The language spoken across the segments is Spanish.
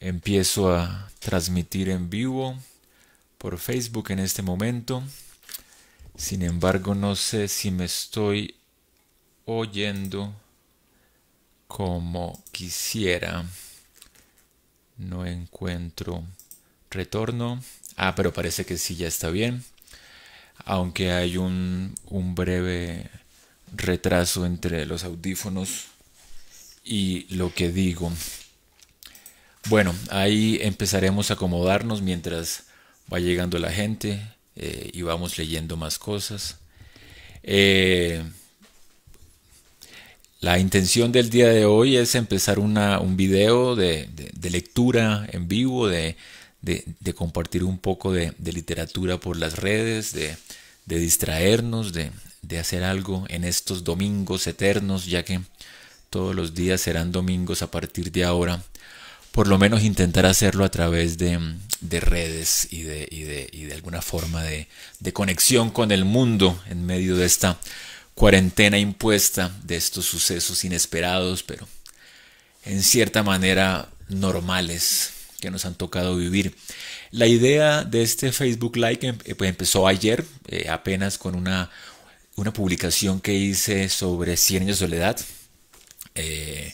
empiezo a transmitir en vivo por Facebook en este momento. Sin embargo, no sé si me estoy oyendo como quisiera. No encuentro retorno. Ah, pero parece que sí, ya está bien. Aunque hay un, un breve retraso entre los audífonos y lo que digo. Bueno, ahí empezaremos a acomodarnos mientras va llegando la gente eh, y vamos leyendo más cosas. Eh, la intención del día de hoy es empezar un video de, lectura en vivo, de compartir un poco de, literatura por las redes, de, distraernos, de, hacer algo en estos domingos eternos, ya que todos los días serán domingos a partir de ahora por lo menos intentar hacerlo a través de, redes y de, de, alguna forma de, conexión con el mundo en medio de esta cuarentena impuesta, de estos sucesos inesperados, pero en cierta manera normales que nos han tocado vivir. La idea de este Facebook Like em, eh, pues, empezó ayer, eh, apenas con una, publicación que hice sobre 100 años de soledad. Eh,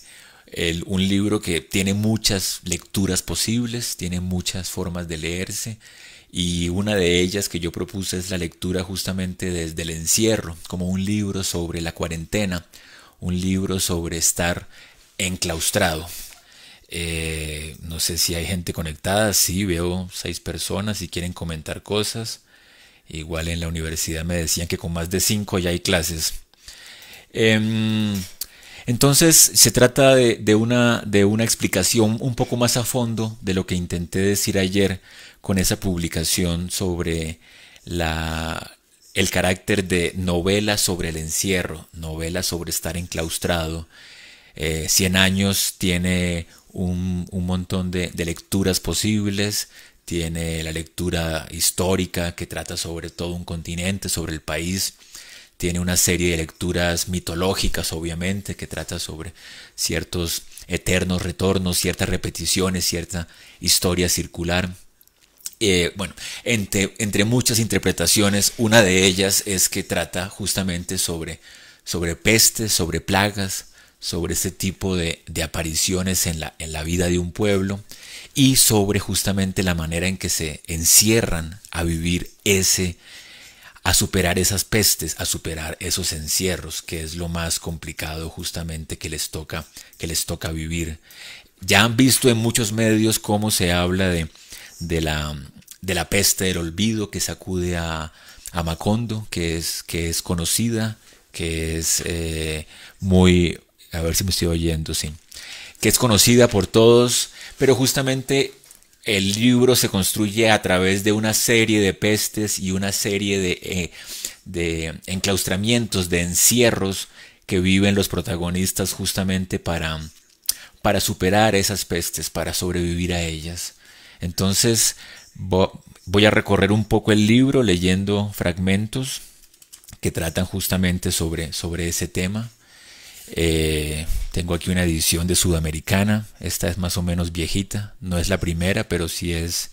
un libro que tiene muchas lecturas posibles, tiene muchas formas de leerse y una de ellas que yo propuse es la lectura justamente desde el encierro, como un libro sobre la cuarentena, un libro sobre estar enclaustrado. Eh, no sé si hay gente conectada, sí, veo seis personas y quieren comentar cosas. Igual en la universidad me decían que con más de cinco ya hay clases. Em, entonces, se trata de, una, de una explicación un poco más a fondo de lo que intenté decir ayer con esa publicación sobre la, el carácter de novela sobre el encierro, novela sobre estar enclaustrado. Eh, Cien años tiene un, un montón de lecturas posibles, tiene la lectura histórica que trata sobre todo un continente, sobre el país, tiene una serie de lecturas mitológicas, obviamente, que trata sobre ciertos eternos retornos, ciertas repeticiones, cierta historia circular. Eh, bueno, entre, muchas interpretaciones, una de ellas es que trata justamente sobre, sobre pestes, sobre plagas, sobre este tipo de, apariciones en la, en la, vida de un pueblo y sobre justamente la manera en que se encierran a vivir ese, a superar esas pestes, a superar esos encierros, que es lo más complicado justamente que les toca, que les toca vivir. Ya han visto en muchos medios cómo se habla de, de, la, de la peste del olvido que sacude a, a Macondo, que es, que es conocida, que es eh, muy, a ver si me estoy oyendo, sí, que es conocida por todos, pero justamente el libro se construye a través de una serie de pestes y una serie de, eh, de enclaustramientos, de encierros que viven los protagonistas justamente para, para superar esas pestes, para sobrevivir a ellas. Entonces voy a recorrer un poco el libro leyendo fragmentos que tratan justamente sobre, sobre ese tema. Eh, tengo aquí una edición de Sudamericana. Esta es más o menos viejita. No es la primera, pero sí es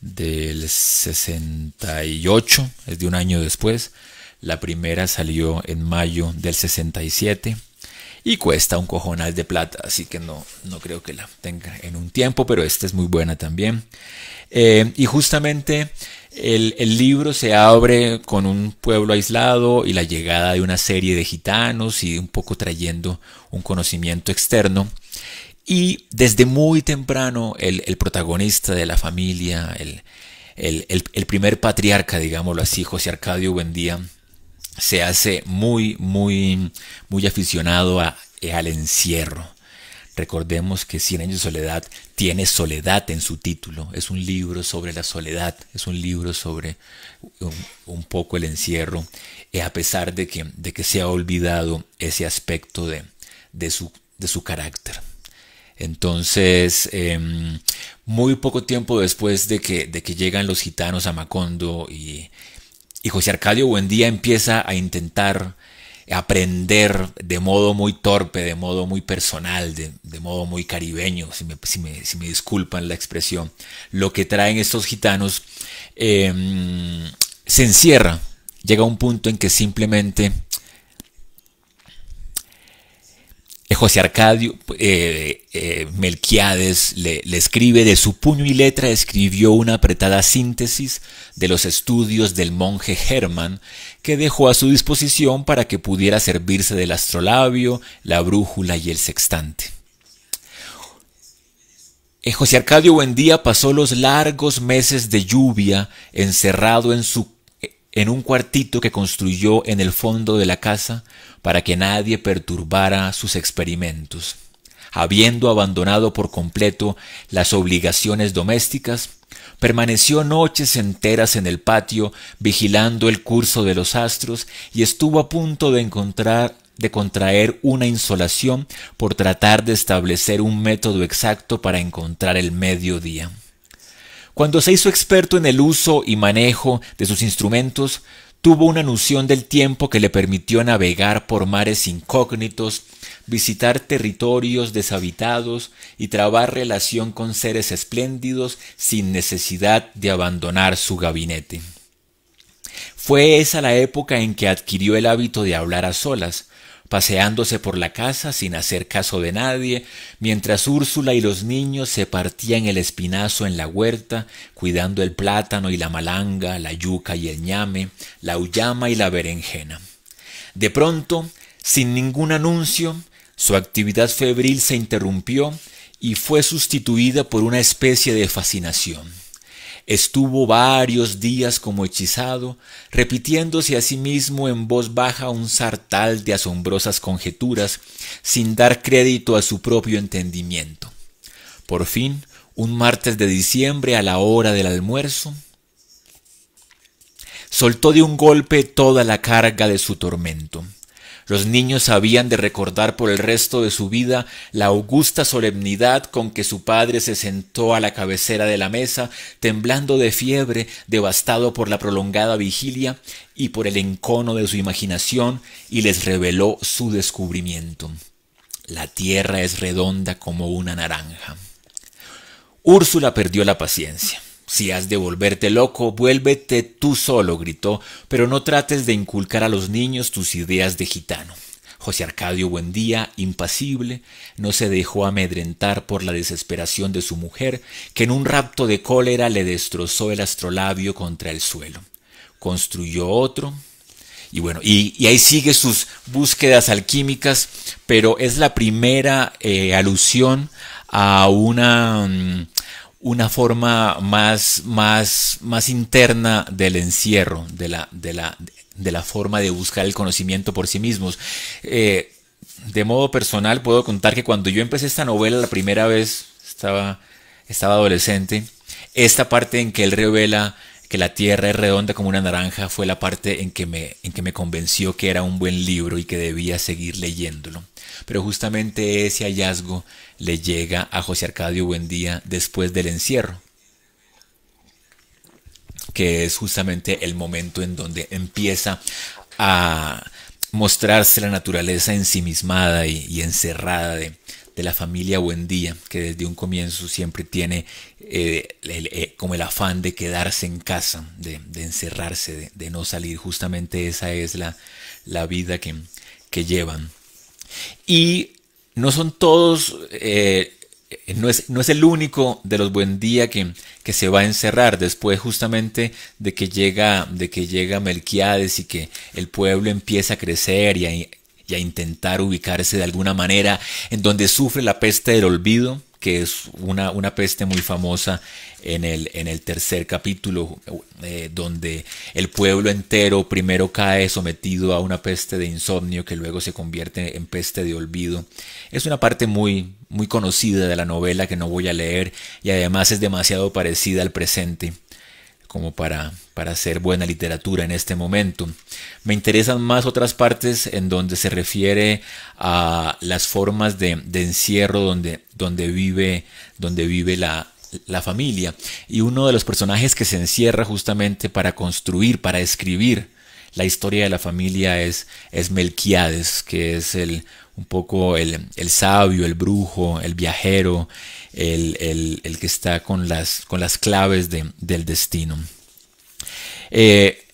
del 68. Es de un año después. La primera salió en mayo del 67 y cuesta un cojonal de plata, así que no, no creo que la tenga en un tiempo, pero esta es muy buena también. Eh, y justamente el, libro se abre con un pueblo aislado y la llegada de una serie de gitanos y un poco trayendo un conocimiento externo. Y desde muy temprano el, protagonista de la familia, el, primer patriarca, digámoslo así, José Arcadio Buendía, se hace muy, muy, muy aficionado al encierro Recordemos que Cien años de soledad tiene soledad en su título. Es un libro sobre la soledad, es un libro sobre un, poco el encierro. Eh, a pesar de que, de que se ha olvidado ese aspecto de, su, de su carácter. Entonces, em, muy poco tiempo después de que, de que llegan los gitanos a Macondo y, y José Arcadio Buendía empieza a intentar aprender de modo muy torpe, de modo muy personal, de, modo muy caribeño, si me, disculpan la expresión, lo que traen estos gitanos eh, se encierra, llega a un punto en que simplemente Eh, José Arcadio, eh, eh, Melquiades, le, escribe de su puño y letra, escribió una apretada síntesis de los estudios del monje Germán, que dejó a su disposición para que pudiera servirse del astrolabio, la brújula y el sextante. José Arcadio Buendía pasó los largos meses de lluvia encerrado en su en un cuartito que construyó en el fondo de la casa para que nadie perturbara sus experimentos. Habiendo abandonado por completo las obligaciones domésticas, permaneció noches enteras en el patio vigilando el curso de los astros y estuvo a punto de encontrar de contraer una insolación por tratar de establecer un método exacto para encontrar el mediodía. Cuando se hizo experto en el uso y manejo de sus instrumentos, tuvo una noción del tiempo que le permitió navegar por mares incógnitos, visitar territorios deshabitados y trabar relación con seres espléndidos sin necesidad de abandonar su gabinete. Fue esa la época en que adquirió el hábito de hablar a solas, paseándose por la casa sin hacer caso de nadie, mientras Úrsula y los niños se partían el espinazo en la huerta, cuidando el plátano y la malanga, la yuca y el ñame, la uyama y la berenjena. De pronto, sin ningún anuncio, su actividad febril se interrumpió y fue sustituida por una especie de fascinación. Estuvo varios días como hechizado, repitiéndose a sí mismo en voz baja un sartal de asombrosas conjeturas, sin dar crédito a su propio entendimiento. Por fin, un martes de diciembre a la hora del almuerzo, soltó de un golpe toda la carga de su tormento. Los niños habían de recordar por el resto de su vida la augusta solemnidad con que su padre se sentó a la cabecera de la mesa, temblando de fiebre, devastado por la prolongada vigilia y por el encono de su imaginación, y les reveló su descubrimiento. La tierra es redonda como una naranja. Úrsula perdió la paciencia. Si has de volverte loco, vuélvete tú solo, gritó, pero no trates de inculcar a los niños tus ideas de gitano. José Arcadio Buendía, impasible, no se dejó amedrentar por la desesperación de su mujer, que en un rapto de cólera le destrozó el astrolabio contra el suelo. Construyó otro, y bueno, y, ahí sigue sus búsquedas alquímicas, pero es la primera eh, alusión a una mm, una forma más, más, más interna del encierro, de la, de, la, forma de buscar el conocimiento por sí mismos. Eh, de modo personal puedo contar que cuando yo empecé esta novela la primera vez, estaba, estaba adolescente, esta parte en que él revela que la Tierra es redonda como una naranja fue la parte en que me, en que me convenció que era un buen libro y que debía seguir leyéndolo pero justamente ese hallazgo le llega a José Arcadio Buendía después del encierro, que es justamente el momento en donde empieza a mostrarse la naturaleza ensimismada y, encerrada de, la familia Buendía, que desde un comienzo siempre tiene eh, eh, como el afán de quedarse en casa, de, encerrarse, de, no salir. Justamente esa es la, vida que llevan. Y no son todos, eh, no, es, no, es, el único de los buen día que, que, se va a encerrar después justamente de que llega, de que llega Melquiades y que el pueblo empieza a crecer y a, y a intentar ubicarse de alguna manera en donde sufre la peste del olvido que es una, una peste muy famosa en el, en el tercer capítulo, eh, donde el pueblo entero primero cae sometido a una peste de insomnio que luego se convierte en peste de olvido. Es una parte muy, muy conocida de la novela que no voy a leer y además es demasiado parecida al presente como para, para hacer buena literatura en este momento. Me interesan más otras partes en donde se refiere a las formas de, encierro donde, donde vive, donde vive la, familia. Y uno de los personajes que se encierra justamente para construir, para escribir la historia de la familia es, es Melquiades, que es el un poco el, sabio, el brujo, el viajero, el, que está con las, con las claves del destino. Eh,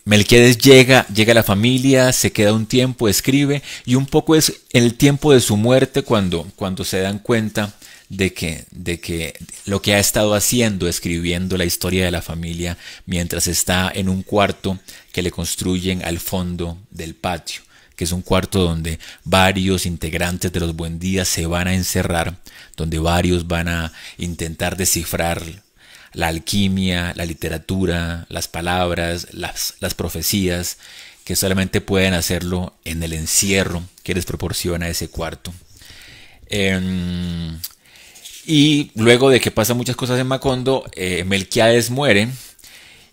llega, llega a la familia, se queda un tiempo, escribe, y un poco es el tiempo de su muerte cuando, cuando se dan cuenta de que, de que lo que ha estado haciendo, escribiendo la historia de la familia, mientras está en un cuarto que le construyen al fondo del patio que es un cuarto donde varios integrantes de los Buen Días se van a encerrar, donde varios van a intentar descifrar la alquimia, la literatura, las palabras, las, las profecías, que solamente pueden hacerlo en el encierro que les proporciona ese cuarto. Em, y luego de que pasan muchas cosas en Macondo, eh, Melquiades muere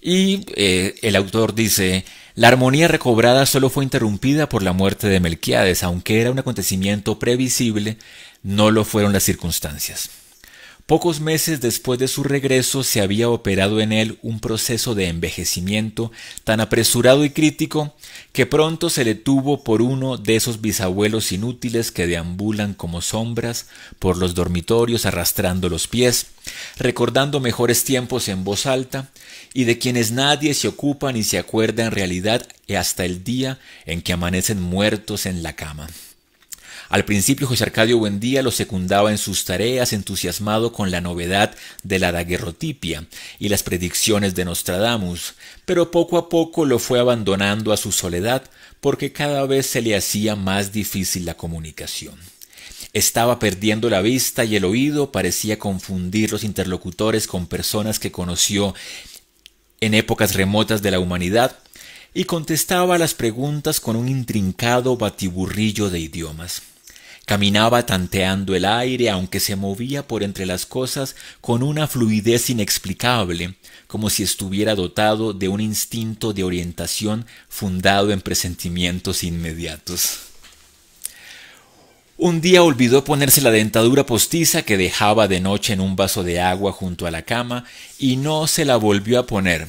y eh, el autor dice, la armonía recobrada solo fue interrumpida por la muerte de Melquiades, aunque era un acontecimiento previsible, no lo fueron las circunstancias. Pocos meses después de su regreso se había operado en él un proceso de envejecimiento tan apresurado y crítico que pronto se le tuvo por uno de esos bisabuelos inútiles que deambulan como sombras por los dormitorios arrastrando los pies, recordando mejores tiempos en voz alta y de quienes nadie se ocupa ni se acuerda en realidad hasta el día en que amanecen muertos en la cama. Al principio José Arcadio Buendía lo secundaba en sus tareas, entusiasmado con la novedad de la daguerrotipia y las predicciones de Nostradamus, pero poco a poco lo fue abandonando a su soledad porque cada vez se le hacía más difícil la comunicación. Estaba perdiendo la vista y el oído, parecía confundir los interlocutores con personas que conoció en épocas remotas de la humanidad y contestaba las preguntas con un intrincado batiburrillo de idiomas. Caminaba tanteando el aire, aunque se movía por entre las cosas con una fluidez inexplicable, como si estuviera dotado de un instinto de orientación fundado en presentimientos inmediatos. Un día olvidó ponerse la dentadura postiza que dejaba de noche en un vaso de agua junto a la cama y no se la volvió a poner.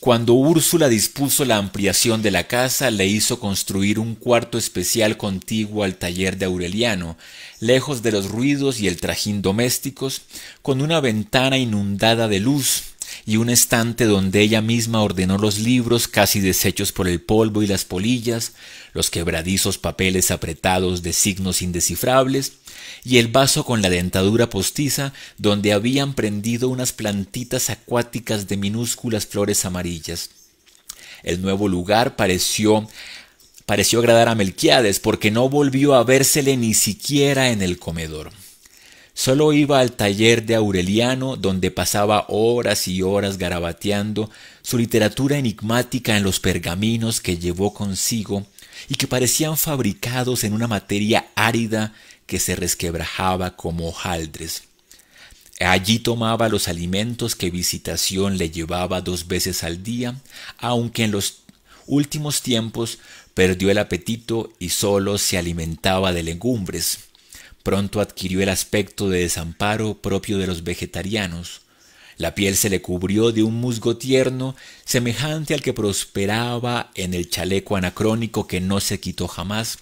Cuando Úrsula dispuso la ampliación de la casa, le hizo construir un cuarto especial contiguo al taller de Aureliano, lejos de los ruidos y el trajín domésticos, con una ventana inundada de luz, y un estante donde ella misma ordenó los libros casi deshechos por el polvo y las polillas, los quebradizos papeles apretados de signos indescifrables, y el vaso con la dentadura postiza donde habían prendido unas plantitas acuáticas de minúsculas flores amarillas. El nuevo lugar pareció pareció agradar a Melquiades porque no volvió a vérsele ni siquiera en el comedor. Solo iba al taller de Aureliano, donde pasaba horas y horas garabateando su literatura enigmática en los pergaminos que llevó consigo y que parecían fabricados en una materia árida que se resquebrajaba como hojaldres. Allí tomaba los alimentos que visitación le llevaba dos veces al día, aunque en los últimos tiempos perdió el apetito y solo se alimentaba de legumbres. Pronto adquirió el aspecto de desamparo propio de los vegetarianos. La piel se le cubrió de un musgo tierno semejante al que prosperaba en el chaleco anacrónico que no se quitó jamás,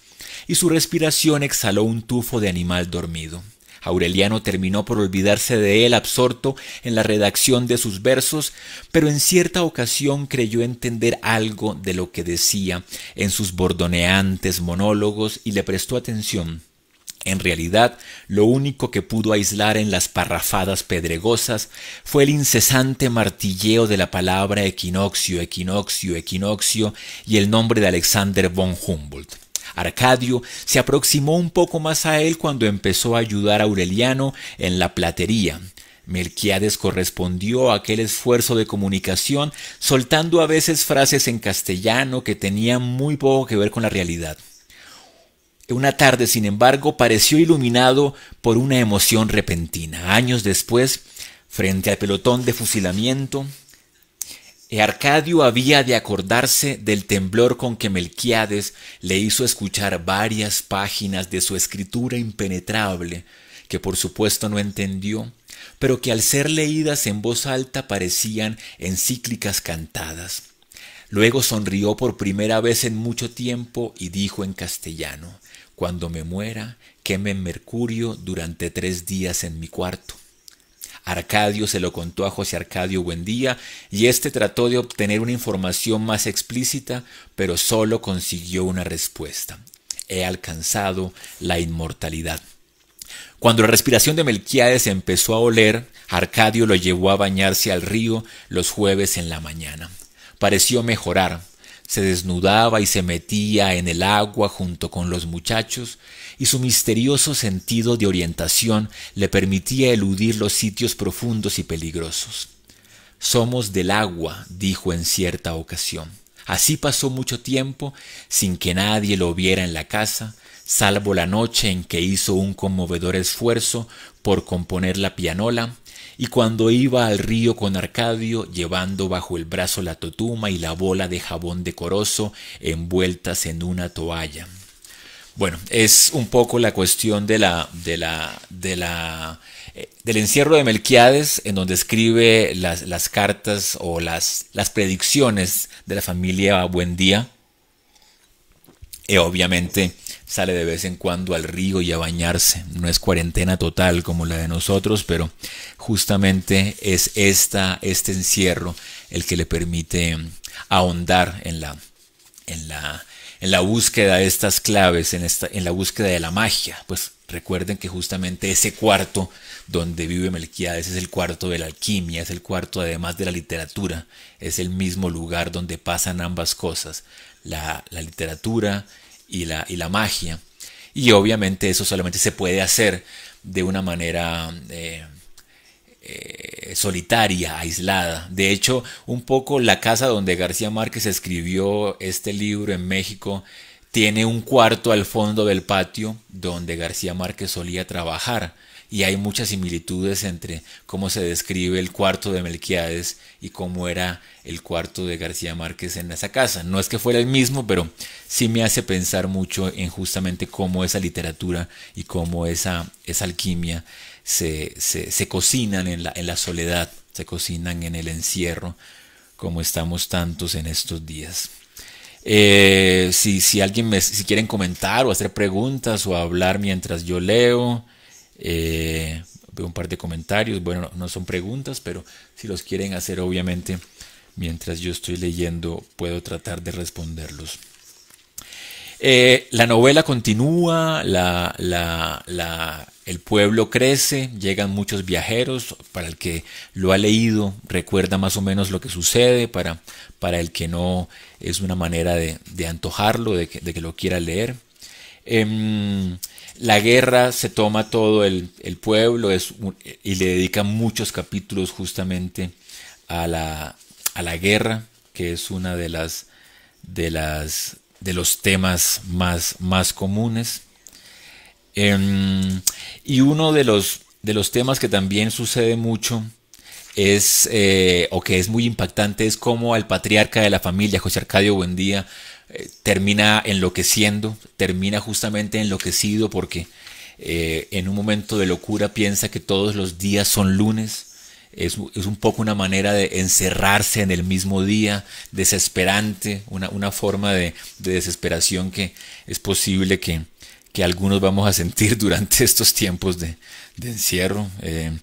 y su respiración exhaló un tufo de animal dormido. Aureliano terminó por olvidarse de él absorto en la redacción de sus versos, pero en cierta ocasión creyó entender algo de lo que decía en sus bordoneantes monólogos y le prestó atención. En realidad, lo único que pudo aislar en las parrafadas pedregosas fue el incesante martilleo de la palabra equinoccio, equinoccio, equinoccio y el nombre de Alexander von Humboldt. Arcadio se aproximó un poco más a él cuando empezó a ayudar a Aureliano en la platería. Melquiades correspondió a aquel esfuerzo de comunicación, soltando a veces frases en castellano que tenían muy poco que ver con la realidad. Una tarde, sin embargo, pareció iluminado por una emoción repentina. Años después, frente al pelotón de fusilamiento, Arcadio había de acordarse del temblor con que Melquiades le hizo escuchar varias páginas de su escritura impenetrable, que por supuesto no entendió, pero que al ser leídas en voz alta parecían encíclicas cantadas. Luego sonrió por primera vez en mucho tiempo y dijo en castellano cuando me muera, queme mercurio durante tres días en mi cuarto. Arcadio se lo contó a José Arcadio Buendía y éste trató de obtener una información más explícita, pero solo consiguió una respuesta. He alcanzado la inmortalidad. Cuando la respiración de Melquiades empezó a oler, Arcadio lo llevó a bañarse al río los jueves en la mañana. Pareció mejorar, se desnudaba y se metía en el agua junto con los muchachos, y su misterioso sentido de orientación le permitía eludir los sitios profundos y peligrosos. Somos del agua, dijo en cierta ocasión. Así pasó mucho tiempo sin que nadie lo viera en la casa, salvo la noche en que hizo un conmovedor esfuerzo por componer la pianola y cuando iba al río con Arcadio, llevando bajo el brazo la totuma y la bola de jabón decoroso envueltas en una toalla. Bueno, es un poco la cuestión de la, de la, de la, eh, del encierro de Melquiades, en donde escribe las, cartas o las, las, predicciones de la familia Buendía. Y eh, obviamente sale de vez en cuando al río y a bañarse. No es cuarentena total como la de nosotros, pero justamente es esta, este encierro el que le permite ahondar en la, en la, en la búsqueda de estas claves, en, esta, en la búsqueda de la magia. Pues recuerden que justamente ese cuarto donde vive Melquiades es el cuarto de la alquimia, es el cuarto además de la literatura, es el mismo lugar donde pasan ambas cosas, la, la literatura y la, magia. Y obviamente eso solamente se puede hacer de una manera eh, eh, solitaria, aislada. De hecho, un poco la casa donde García Márquez escribió este libro en México tiene un cuarto al fondo del patio donde García Márquez solía trabajar y hay muchas similitudes entre cómo se describe el cuarto de Melquiades y cómo era el cuarto de García Márquez en esa casa. No es que fuera el mismo, pero sí me hace pensar mucho en justamente cómo esa literatura y cómo esa, esa alquimia se, cocinan en la, en la soledad, se cocinan en el encierro, como estamos tantos en estos días. Eh, si, si, alguien si quieren comentar o hacer preguntas o hablar mientras yo leo, eh, veo un par de comentarios. Bueno, no son preguntas, pero si los quieren hacer, obviamente, mientras yo estoy leyendo, puedo tratar de responderlos. Eh, la novela continúa, la, la, el pueblo crece, llegan muchos viajeros. Para el que lo ha leído, recuerda más o menos lo que sucede. Para, para el que no, es una manera de, de antojarlo, de que, lo quiera leer. Em, la guerra se toma todo el, pueblo y le dedica muchos capítulos justamente a la, guerra, que es una de las de las de los temas más, comunes. Em, y uno de los, temas que también sucede mucho es, eh, o que es muy impactante, es cómo al patriarca de la familia, José Arcadio Buendía, eh, termina enloqueciendo, termina justamente enloquecido porque eh, en un momento de locura piensa que todos los días son lunes. Es, un poco una manera de encerrarse en el mismo día, desesperante, una, forma de, desesperación que es posible que, algunos vamos a sentir durante estos tiempos de, encierro. Eh,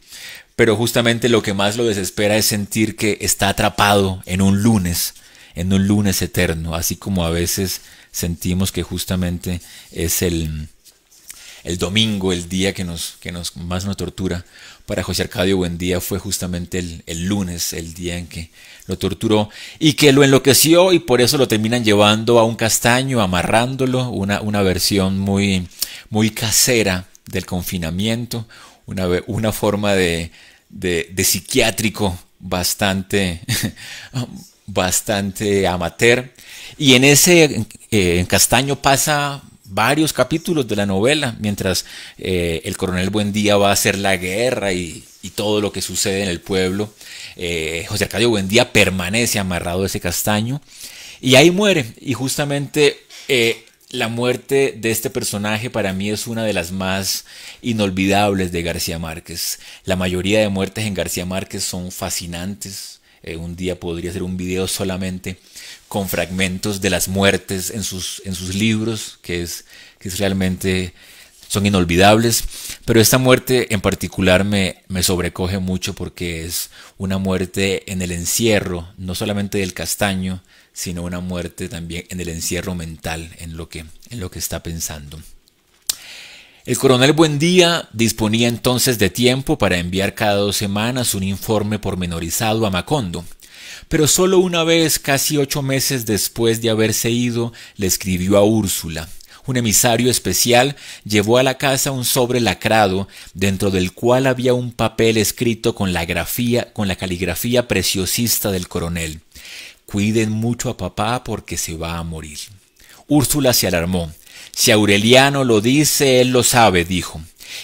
pero justamente lo que más lo desespera es sentir que está atrapado en un lunes, en un lunes eterno, así como a veces sentimos que justamente es el, el domingo, el día que nos, que nos más nos tortura. Para José Arcadio Buendía fue justamente el, lunes, el día en que lo torturó y que lo enloqueció y por eso lo terminan llevando a un castaño, amarrándolo, una, una versión muy, muy casera del confinamiento, una, una forma de, de, de psiquiátrico bastante, bastante amateur. Y en ese, eh, en Castaño pasa varios capítulos de la novela, mientras eh, el coronel Buendía va a hacer la guerra y, todo lo que sucede en el pueblo. Eh, José Arcadio Buendía permanece amarrado a ese castaño y ahí muere. Y justamente la muerte de este personaje para mí es una de las más inolvidables de García Márquez. La mayoría de muertes en García Márquez son fascinantes, eh, un día podría hacer un video solamente con fragmentos de las muertes en sus, en sus libros, que es, que es realmente son inolvidables, pero esta muerte en particular me, me sobrecoge mucho porque es una muerte en el encierro, no solamente del castaño, sino una muerte también en el encierro mental, en lo que, en lo que está pensando. El coronel Buendía disponía entonces de tiempo para enviar cada dos semanas un informe pormenorizado a Macondo, pero solo una vez, casi ocho meses después de haberse ido, le escribió a Úrsula. Un emisario especial llevó a la casa un sobre lacrado, dentro del cual había un papel escrito con la grafía, con la caligrafía preciosista del coronel. Cuiden mucho a papá porque se va a morir. Úrsula se alarmó. Si Aureliano lo dice, él lo sabe, dijo,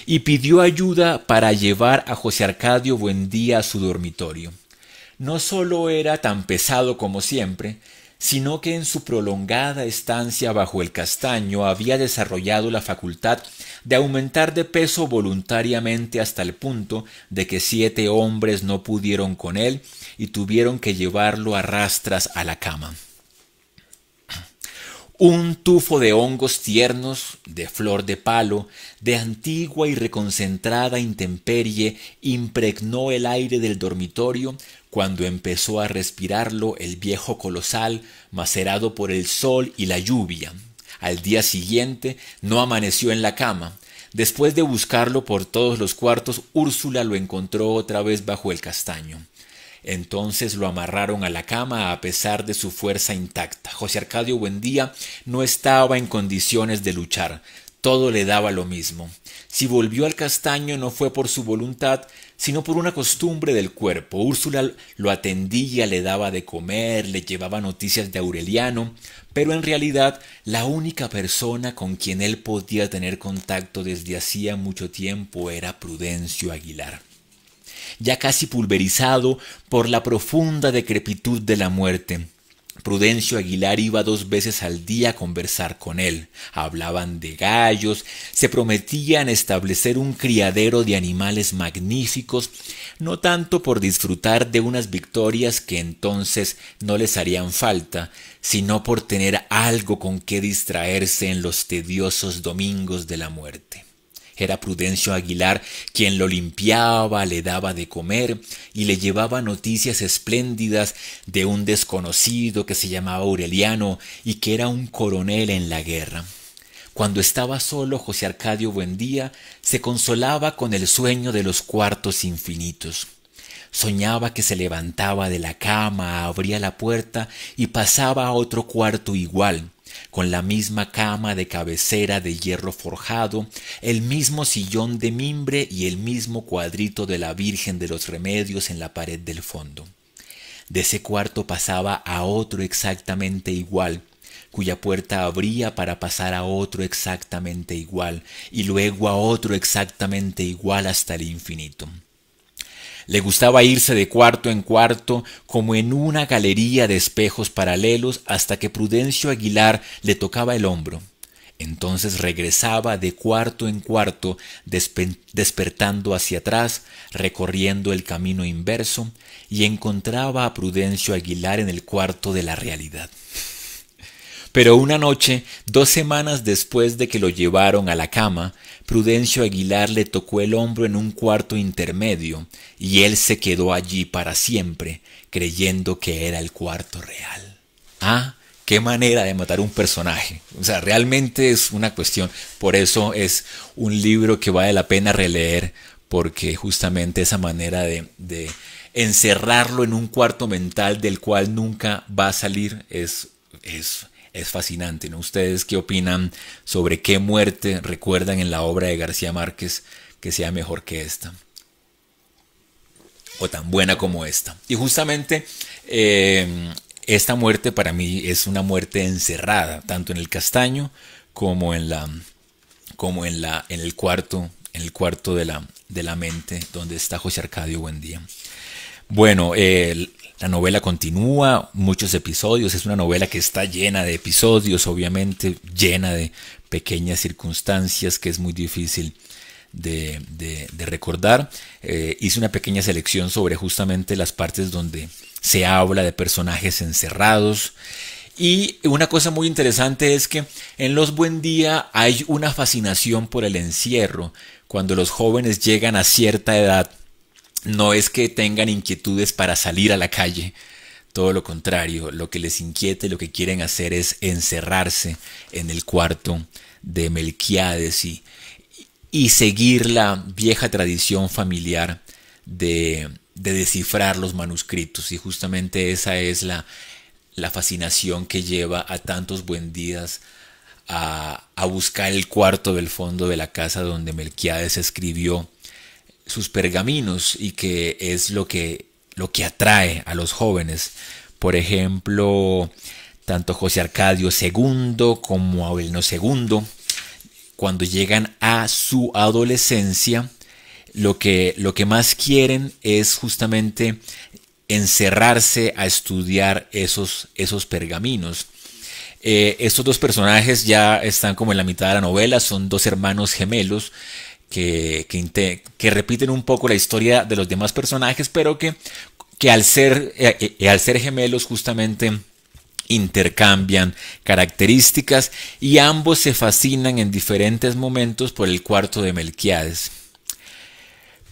y pidió ayuda para llevar a José Arcadio Buendía a su dormitorio. No solo era tan pesado como siempre, sino que en su prolongada estancia bajo el castaño había desarrollado la facultad de aumentar de peso voluntariamente hasta el punto de que siete hombres no pudieron con él y tuvieron que llevarlo a rastras a la cama un tufo de hongos tiernos, de flor de palo, de antigua y reconcentrada intemperie impregnó el aire del dormitorio cuando empezó a respirarlo el viejo colosal macerado por el sol y la lluvia. Al día siguiente no amaneció en la cama. Después de buscarlo por todos los cuartos, Úrsula lo encontró otra vez bajo el castaño. Entonces lo amarraron a la cama a pesar de su fuerza intacta. José Arcadio Buendía no estaba en condiciones de luchar. Todo le daba lo mismo. Si volvió al castaño no fue por su voluntad, sino por una costumbre del cuerpo. Úrsula lo atendía, le daba de comer, le llevaba noticias de Aureliano, pero en realidad la única persona con quien él podía tener contacto desde hacía mucho tiempo era Prudencio Aguilar ya casi pulverizado por la profunda decrepitud de la muerte. Prudencio Aguilar iba dos veces al día a conversar con él. Hablaban de gallos, se prometían establecer un criadero de animales magníficos, no tanto por disfrutar de unas victorias que entonces no les harían falta, sino por tener algo con que distraerse en los tediosos domingos de la muerte. Era Prudencio Aguilar quien lo limpiaba, le daba de comer y le llevaba noticias espléndidas de un desconocido que se llamaba Aureliano y que era un coronel en la guerra. Cuando estaba solo José Arcadio Buendía se consolaba con el sueño de los cuartos infinitos. Soñaba que se levantaba de la cama, abría la puerta y pasaba a otro cuarto igual, con la misma cama de cabecera de hierro forjado, el mismo sillón de mimbre y el mismo cuadrito de la Virgen de los Remedios en la pared del fondo. De ese cuarto pasaba a otro exactamente igual, cuya puerta abría para pasar a otro exactamente igual, y luego a otro exactamente igual hasta el infinito. Le gustaba irse de cuarto en cuarto como en una galería de espejos paralelos hasta que Prudencio Aguilar le tocaba el hombro. Entonces regresaba de cuarto en cuarto, despertando hacia atrás, recorriendo el camino inverso, y encontraba a Prudencio Aguilar en el cuarto de la realidad. Pero una noche, dos semanas después de que lo llevaron a la cama, Prudencio Aguilar le tocó el hombro en un cuarto intermedio, y él se quedó allí para siempre, creyendo que era el cuarto real. Ah, qué manera de matar un personaje. O sea, realmente es una cuestión. Por eso es un libro que vale la pena releer, porque justamente esa manera de, encerrarlo en un cuarto mental del cual nunca va a salir es, es es fascinante. ¿no? ¿Ustedes qué opinan sobre qué muerte recuerdan en la obra de García Márquez que sea mejor que esta? O tan buena como esta. Y justamente eh, esta muerte para mí es una muerte encerrada, tanto en el castaño como en la como en la en el cuarto en el cuarto de la de la mente donde está José Arcadio Buendía. Bueno, el... La novela continúa, muchos episodios, es una novela que está llena de episodios, obviamente, llena de pequeñas circunstancias que es muy difícil de, recordar. Eh, hice una pequeña selección sobre justamente las partes donde se habla de personajes encerrados. Y una cosa muy interesante es que en Los Buen Día hay una fascinación por el encierro. Cuando los jóvenes llegan a cierta edad, no es que tengan inquietudes para salir a la calle, todo lo contrario, lo que les inquieta y lo que quieren hacer es encerrarse en el cuarto de Melquiades y, y seguir la vieja tradición familiar de, de, descifrar los manuscritos. Y justamente esa es la, la fascinación que lleva a tantos buen días a, a buscar el cuarto del fondo de la casa donde Melquiades escribió sus pergaminos y que es lo que, lo que atrae a los jóvenes. Por ejemplo, tanto José Arcadio II como Abelino II, cuando llegan a su adolescencia, lo que, lo que más quieren es justamente encerrarse a estudiar esos, esos pergaminos. Eh, estos dos personajes ya están como en la mitad de la novela, son dos hermanos gemelos que, que, repiten un poco la historia de los demás personajes, pero que, que al, ser, eh, eh, eh, al ser gemelos justamente intercambian características y ambos se fascinan en diferentes momentos por el cuarto de Melquiades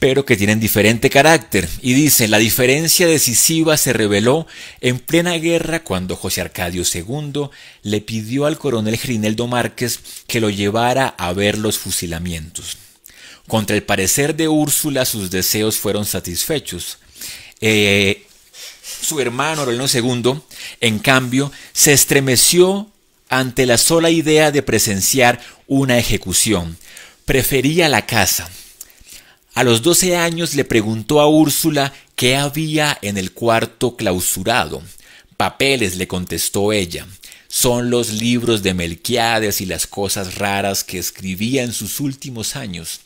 pero que tienen diferente carácter. Y dice, la diferencia decisiva se reveló en plena guerra cuando José Arcadio II le pidió al coronel Grineldo Márquez que lo llevara a ver los fusilamientos. Contra el parecer de Úrsula, sus deseos fueron satisfechos. Eh, su hermano Aureliano II, en cambio, se estremeció ante la sola idea de presenciar una ejecución. Prefería la casa. A los doce años le preguntó a Úrsula qué había en el cuarto clausurado. Papeles, le contestó ella. Son los libros de Melquiades y las cosas raras que escribía en sus últimos años.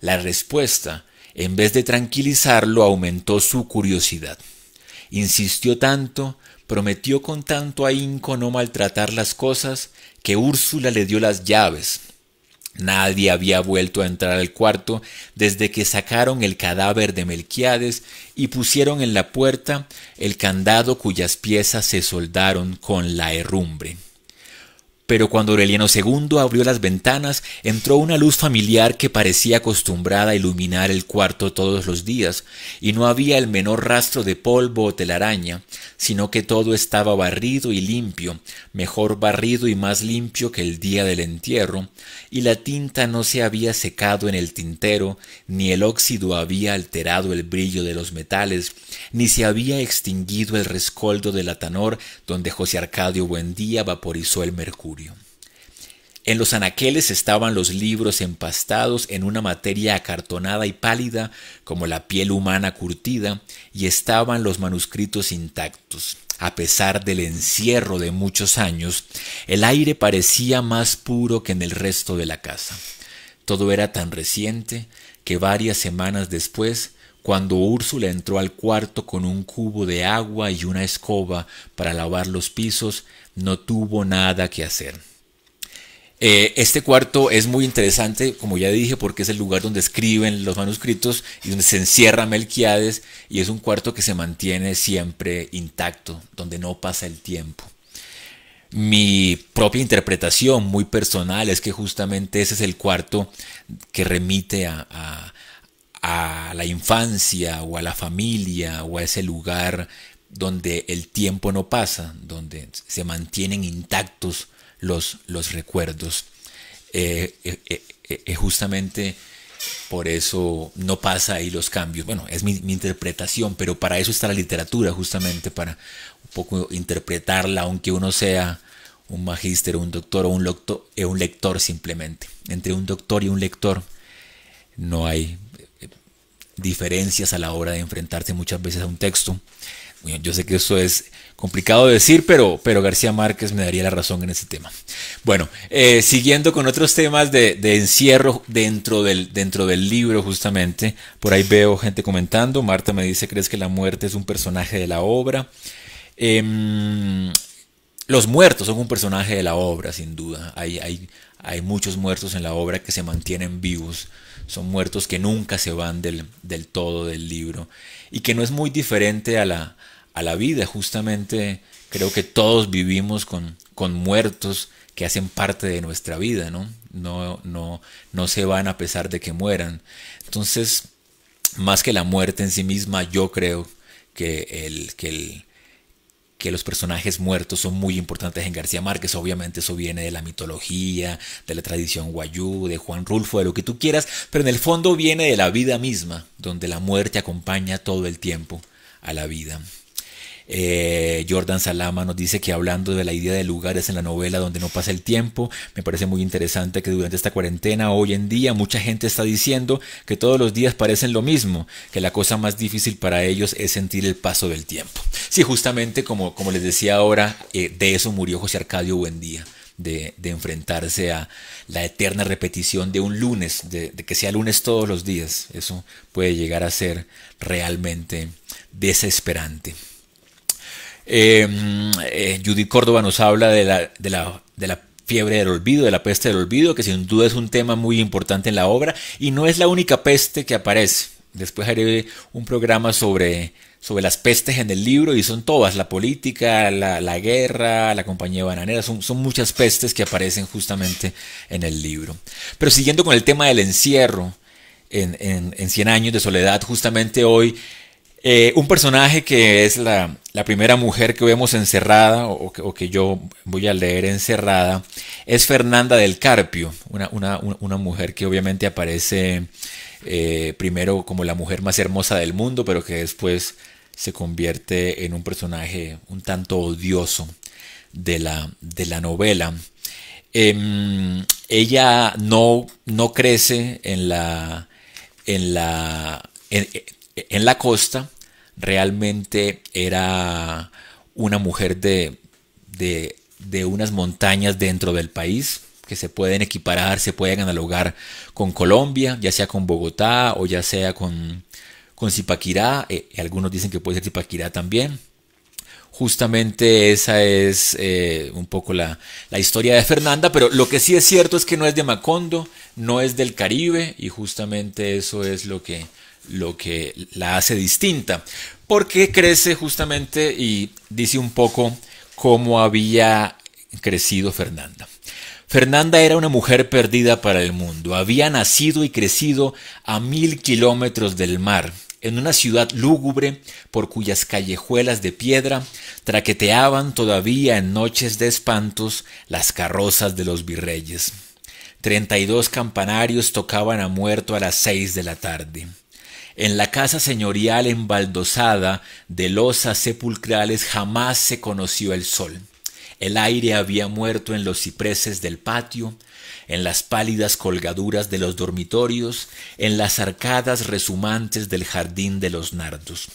La respuesta, en vez de tranquilizarlo, aumentó su curiosidad. Insistió tanto, prometió con tanto ahínco no maltratar las cosas, que Úrsula le dio las llaves. Nadie había vuelto a entrar al cuarto desde que sacaron el cadáver de Melquiades y pusieron en la puerta el candado cuyas piezas se soldaron con la herrumbre pero cuando Aureliano II abrió las ventanas, entró una luz familiar que parecía acostumbrada a iluminar el cuarto todos los días, y no había el menor rastro de polvo o telaraña, sino que todo estaba barrido y limpio, mejor barrido y más limpio que el día del entierro, y la tinta no se había secado en el tintero, ni el óxido había alterado el brillo de los metales, ni se había extinguido el rescoldo del atanor donde José Arcadio Buendía vaporizó el mercurio. En los anaqueles estaban los libros empastados en una materia acartonada y pálida, como la piel humana curtida, y estaban los manuscritos intactos. A pesar del encierro de muchos años, el aire parecía más puro que en el resto de la casa. Todo era tan reciente que varias semanas después, cuando Úrsula entró al cuarto con un cubo de agua y una escoba para lavar los pisos, no tuvo nada que hacer. Eh, este cuarto es muy interesante, como ya dije, porque es el lugar donde escriben los manuscritos y donde se encierra Melquiades y es un cuarto que se mantiene siempre intacto, donde no pasa el tiempo. Mi propia interpretación muy personal es que justamente ese es el cuarto que remite a, a a la infancia o a la familia o a ese lugar donde el tiempo no pasa, donde se mantienen intactos los, recuerdos. Eh, eh, eh, justamente por eso no pasa ahí los cambios. Bueno, es mi, interpretación, pero para eso está la literatura, justamente para un poco interpretarla, aunque uno sea un magíster, un doctor o un, un lector simplemente. Entre un doctor y un lector no hay diferencias a la hora de enfrentarse muchas veces a un texto. Yo sé que eso es Complicado de decir, pero, pero García Márquez me daría la razón en ese tema. Bueno, eh, siguiendo con otros temas de, encierro dentro del, dentro del libro, justamente. Por ahí veo gente comentando. Marta me dice: ¿Crees que la muerte es un personaje de la obra? Em, los muertos son un personaje de la obra, sin duda. Hay, hay, hay muchos muertos en la obra que se mantienen vivos. Son muertos que nunca se van del, del todo del libro. Y que no es muy diferente a la a la vida. Justamente creo que todos vivimos con, con muertos que hacen parte de nuestra vida, ¿no? No, no, no se van a pesar de que mueran. Entonces, más que la muerte en sí misma, yo creo que el, que el, que los personajes muertos son muy importantes en García Márquez. Obviamente eso viene de la mitología, de la tradición guayú, de Juan Rulfo, de lo que tú quieras, pero en el fondo viene de la vida misma, donde la muerte acompaña todo el tiempo a la vida. Eh, Jordan Salama nos dice que hablando de la idea de lugares en la novela donde no pasa el tiempo, me parece muy interesante que durante esta cuarentena, hoy en día, mucha gente está diciendo que todos los días parecen lo mismo, que la cosa más difícil para ellos es sentir el paso del tiempo. Sí, justamente como, les decía ahora, eh, de eso murió José Arcadio Buendía. De, de, enfrentarse a la eterna repetición de un lunes, de, que sea lunes todos los días. Eso puede llegar a ser realmente desesperante. Em, eh, Judith Córdoba nos habla de la, fiebre del olvido, de la peste del olvido, que sin duda es un tema muy importante en la obra y no es la única peste que aparece. Después haré un programa sobre, las pestes en el libro y son todas, la política, la, guerra, la compañía bananera, son, muchas pestes que aparecen justamente en el libro. Pero siguiendo con el tema del encierro en, en, en 100 años de soledad, justamente hoy eh, un personaje que es la, primera mujer que vemos encerrada, o que, yo voy a leer encerrada, es Fernanda del Carpio, una, mujer que obviamente aparece eh, primero como la mujer más hermosa del mundo, pero que después se convierte en un personaje un tanto odioso de la, de la novela. Em, ella no, no crece en la... En la en la costa realmente era una mujer de, de, de unas montañas dentro del país que se pueden equiparar, se pueden analogar con Colombia, ya sea con Bogotá o ya sea con, con Zipaquirá, eh, algunos dicen que puede ser Zipaquirá también. Justamente esa es eh, un poco la, la, historia de Fernanda, pero lo que sí es cierto es que no es de Macondo, no es del Caribe, y justamente eso es lo que, lo que la hace distinta, porque crece justamente y dice un poco cómo había crecido Fernanda. Fernanda era una mujer perdida para el mundo, había nacido y crecido a mil kilómetros del mar, en una ciudad lúgubre por cuyas callejuelas de piedra traqueteaban todavía en noches de espantos las carrozas de los virreyes. Treinta y dos campanarios tocaban a muerto a las seis de la tarde. En la casa señorial embaldosada de losas sepulcrales jamás se conoció el sol. El aire había muerto en los cipreses del patio, en las pálidas colgaduras de los dormitorios, en las arcadas resumantes del jardín de los nardos.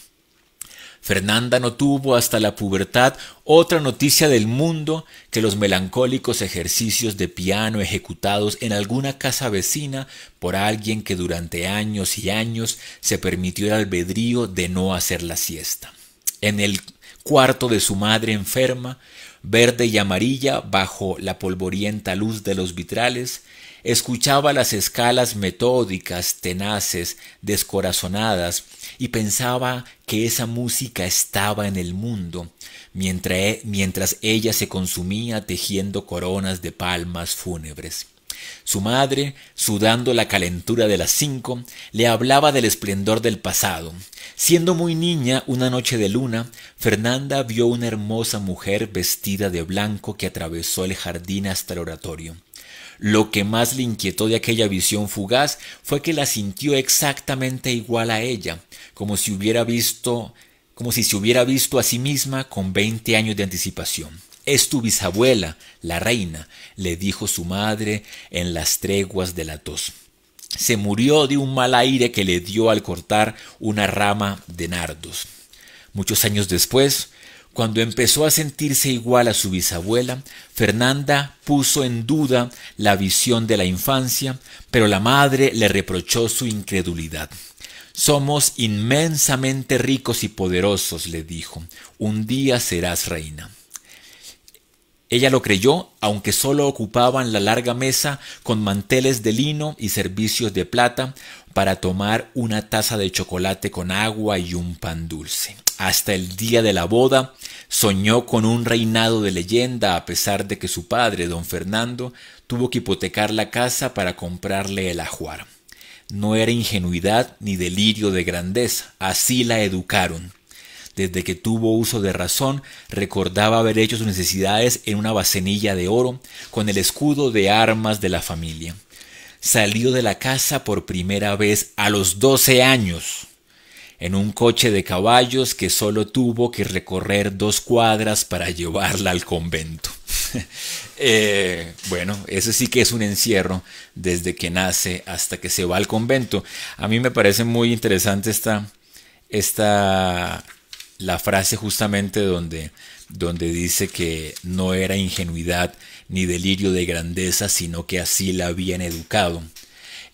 Fernanda no tuvo hasta la pubertad otra noticia del mundo que los melancólicos ejercicios de piano ejecutados en alguna casa vecina por alguien que durante años y años se permitió el albedrío de no hacer la siesta. En el cuarto de su madre enferma, verde y amarilla bajo la polvorienta luz de los vitrales, Escuchaba las escalas metódicas, tenaces, descorazonadas, y pensaba que esa música estaba en el mundo, mientras, e, mientras ella se consumía tejiendo coronas de palmas fúnebres. Su madre, sudando la calentura de las cinco, le hablaba del esplendor del pasado. Siendo muy niña, una noche de luna, Fernanda vio una hermosa mujer vestida de blanco que atravesó el jardín hasta el oratorio. Lo que más le inquietó de aquella visión fugaz fue que la sintió exactamente igual a ella, como si hubiera visto como si se hubiera visto a sí misma con veinte años de anticipación. Es tu bisabuela, la reina, le dijo su madre en las treguas de la tos. Se murió de un mal aire que le dio al cortar una rama de nardos. Muchos años después, cuando empezó a sentirse igual a su bisabuela, Fernanda puso en duda la visión de la infancia, pero la madre le reprochó su incredulidad. Somos inmensamente ricos y poderosos, le dijo. Un día serás reina. Ella lo creyó, aunque solo ocupaban la larga mesa con manteles de lino y servicios de plata para tomar una taza de chocolate con agua y un pan dulce. Hasta el día de la boda, soñó con un reinado de leyenda a pesar de que su padre, don Fernando, tuvo que hipotecar la casa para comprarle el ajuar. No era ingenuidad ni delirio de grandeza, así la educaron. Desde que tuvo uso de razón, recordaba haber hecho sus necesidades en una bacenilla de oro con el escudo de armas de la familia. Salió de la casa por primera vez a los doce años en un coche de caballos que solo tuvo que recorrer dos cuadras para llevarla al convento. Eh, bueno, ese sí que es un encierro desde que nace hasta que se va al convento. A mí me parece muy interesante esta, esta la frase justamente donde, donde dice que no era ingenuidad ni delirio de grandeza, sino que así la habían educado.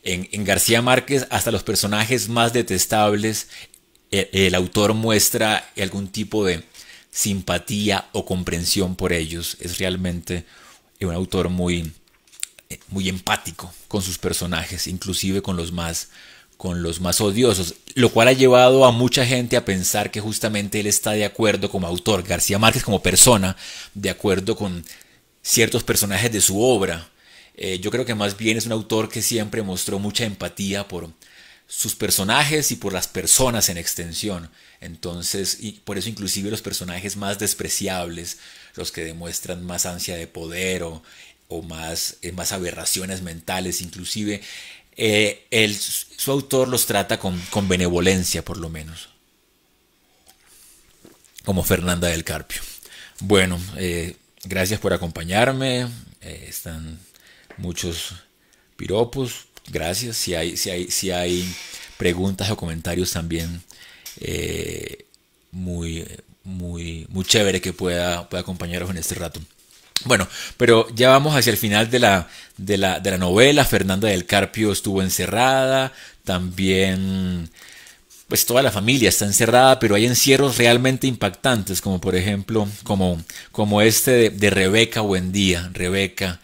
En, en, García Márquez hasta los personajes más detestables el autor muestra algún tipo de simpatía o comprensión por ellos. Es realmente un autor muy, eh, muy empático con sus personajes, inclusive con los más con los más odiosos, lo cual ha llevado a mucha gente a pensar que justamente él está de acuerdo como autor, García Márquez como persona, de acuerdo con ciertos personajes de su obra. Eh, yo creo que más bien es un autor que siempre mostró mucha empatía por, sus personajes y por las personas en extensión. Entonces, y por eso inclusive los personajes más despreciables, los que demuestran más ansia de poder o, más, eh, más aberraciones mentales, inclusive, eh, su autor los trata con, benevolencia, por lo menos. Como Fernanda del Carpio. Bueno, eh, gracias por acompañarme. están muchos piropos, Gracias. Si hay, hay, si hay preguntas o comentarios también eh, muy, muy, muy chévere que pueda, pueda acompañaros en este rato. Bueno, pero ya vamos hacia el final de la, novela. Fernanda del Carpio estuvo encerrada. También pues toda la familia está encerrada, pero hay encierros realmente impactantes, como por ejemplo, como, como este de Rebeca Buendía. Rebeca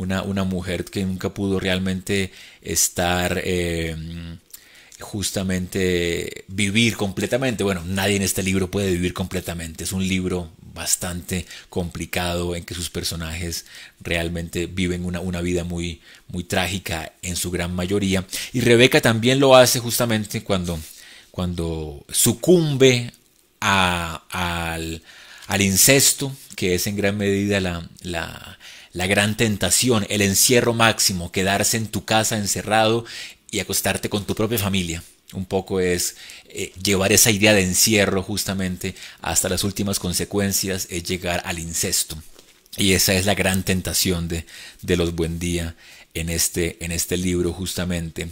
una, mujer que nunca pudo realmente estar... Eh, justamente vivir completamente. Bueno, nadie en este libro puede vivir completamente. Es un libro bastante complicado en que sus personajes realmente viven una, vida muy, muy trágica en su gran mayoría. Y Rebeca también lo hace justamente cuando, cuando sucumbe al, al, incesto, que es en gran medida la, la la gran tentación, el encierro máximo, quedarse en tu casa encerrado y acostarte con tu propia familia. Un poco es eh, llevar esa idea de encierro justamente hasta las últimas consecuencias, es llegar al incesto. Y esa es la gran tentación de, los buen día en este, en este libro justamente.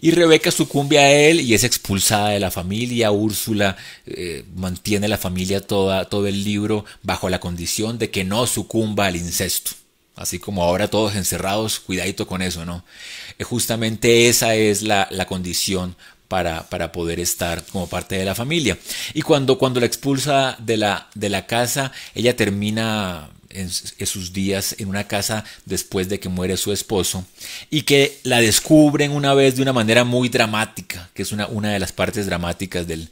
Y Rebeca sucumbe a él y es expulsada de la familia. Úrsula eh, mantiene la familia toda, todo el libro bajo la condición de que no sucumba al incesto así como ahora todos encerrados, cuidadito con eso, ¿no? Eh, justamente esa es la, condición para, poder estar como parte de la familia. Y cuando, cuando la expulsa de la, casa, ella termina en, sus días en una casa después de que muere su esposo y que la descubren una vez de una manera muy dramática, que es una, de las partes dramáticas del,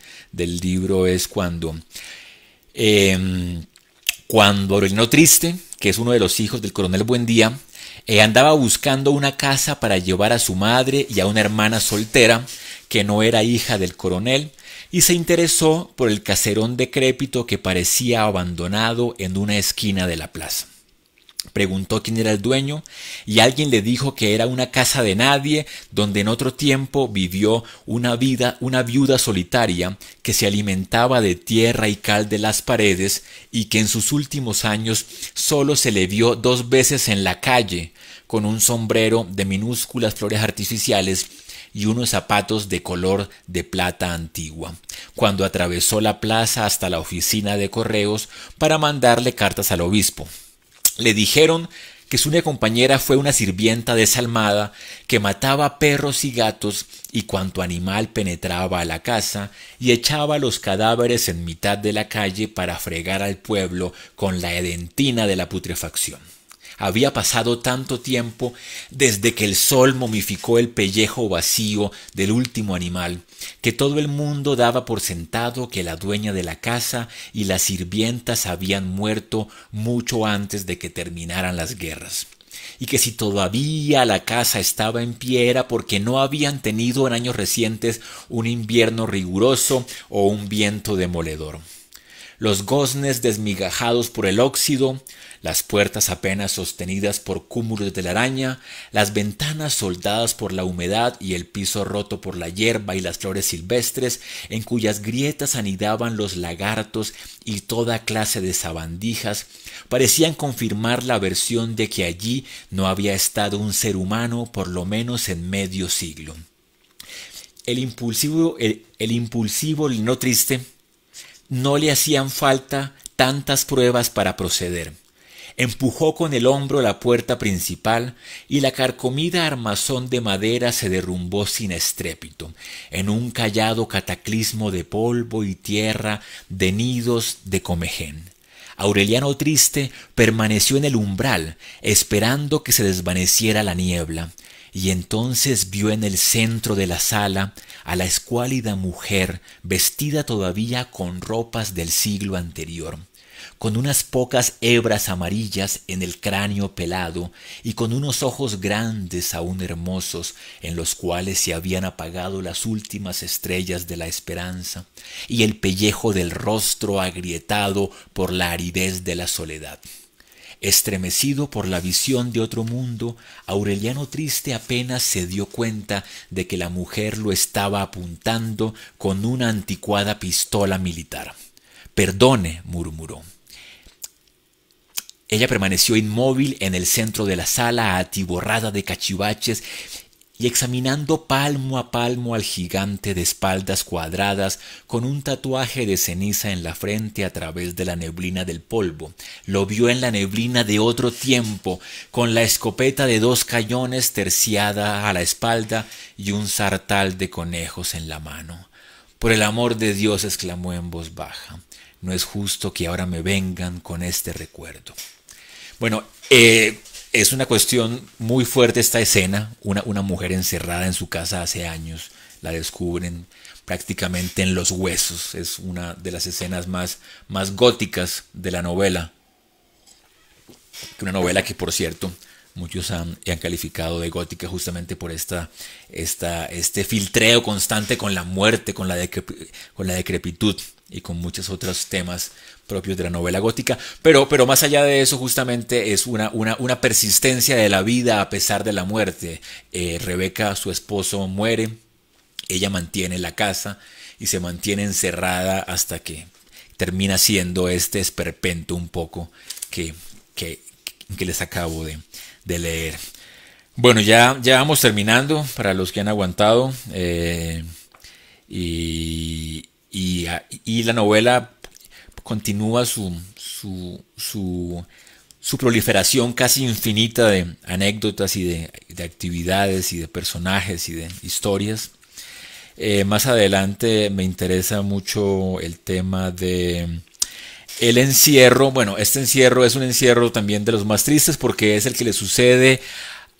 libro, es cuando... Em, cuando Triste, que es uno de los hijos del coronel Buendía, eh, andaba buscando una casa para llevar a su madre y a una hermana soltera que no era hija del coronel y se interesó por el caserón decrépito que parecía abandonado en una esquina de la plaza preguntó quién era el dueño y alguien le dijo que era una casa de nadie donde en otro tiempo vivió una vida una viuda solitaria que se alimentaba de tierra y cal de las paredes y que en sus últimos años solo se le vio dos veces en la calle con un sombrero de minúsculas flores artificiales y unos zapatos de color de plata antigua, cuando atravesó la plaza hasta la oficina de correos para mandarle cartas al obispo. Le dijeron que su compañera fue una sirvienta desalmada que mataba perros y gatos y cuanto animal penetraba a la casa y echaba los cadáveres en mitad de la calle para fregar al pueblo con la edentina de la putrefacción. Había pasado tanto tiempo desde que el sol momificó el pellejo vacío del último animal, que todo el mundo daba por sentado que la dueña de la casa y las sirvientas habían muerto mucho antes de que terminaran las guerras y que si todavía la casa estaba en pie era porque no habían tenido en años recientes un invierno riguroso o un viento demoledor los goznes desmigajados por el óxido, las puertas apenas sostenidas por cúmulos de la araña, las ventanas soldadas por la humedad y el piso roto por la hierba y las flores silvestres, en cuyas grietas anidaban los lagartos y toda clase de sabandijas, parecían confirmar la versión de que allí no había estado un ser humano por lo menos en medio siglo. El impulsivo, el, el impulsivo no triste, no le hacían falta tantas pruebas para proceder. Empujó con el hombro la puerta principal y la carcomida armazón de madera se derrumbó sin estrépito, en un callado cataclismo de polvo y tierra, de nidos de comején. Aureliano triste permaneció en el umbral, esperando que se desvaneciera la niebla, y entonces vio en el centro de la sala a la escuálida mujer, vestida todavía con ropas del siglo anterior, con unas pocas hebras amarillas en el cráneo pelado y con unos ojos grandes aún hermosos en los cuales se habían apagado las últimas estrellas de la esperanza y el pellejo del rostro agrietado por la aridez de la soledad. Estremecido por la visión de otro mundo, Aureliano Triste apenas se dio cuenta de que la mujer lo estaba apuntando con una anticuada pistola militar. Perdone, murmuró. Ella permaneció inmóvil en el centro de la sala, atiborrada de cachivaches y examinando palmo a palmo al gigante de espaldas cuadradas con un tatuaje de ceniza en la frente a través de la neblina del polvo. Lo vio en la neblina de otro tiempo, con la escopeta de dos cañones terciada a la espalda y un sartal de conejos en la mano. Por el amor de Dios exclamó en voz baja, no es justo que ahora me vengan con este recuerdo. Bueno, eh, es una cuestión muy fuerte esta escena. Una, una mujer encerrada en su casa hace años, la descubren prácticamente en los huesos. Es una de las escenas más, más góticas de la novela. Una novela que, por cierto, muchos han, calificado de gótica justamente por esta, este filtreo constante con la muerte, con la, con la decrepitud y con muchos otros temas propios de la novela gótica. Pero, pero más allá de eso, justamente es una, una, una persistencia de la vida a pesar de la muerte. Eh, Rebeca, su esposo, muere, ella mantiene la casa y se mantiene encerrada hasta que termina siendo este esperpento un poco que, que, que les acabo de, de, leer. Bueno, ya, ya vamos terminando para los que han aguantado. Eh, y, y, la novela continúa su, su, proliferación casi infinita de anécdotas y de, actividades y de personajes y de historias. Eh, más adelante me interesa mucho el tema de el encierro. Bueno, este encierro es un encierro también de los más tristes porque es el que le sucede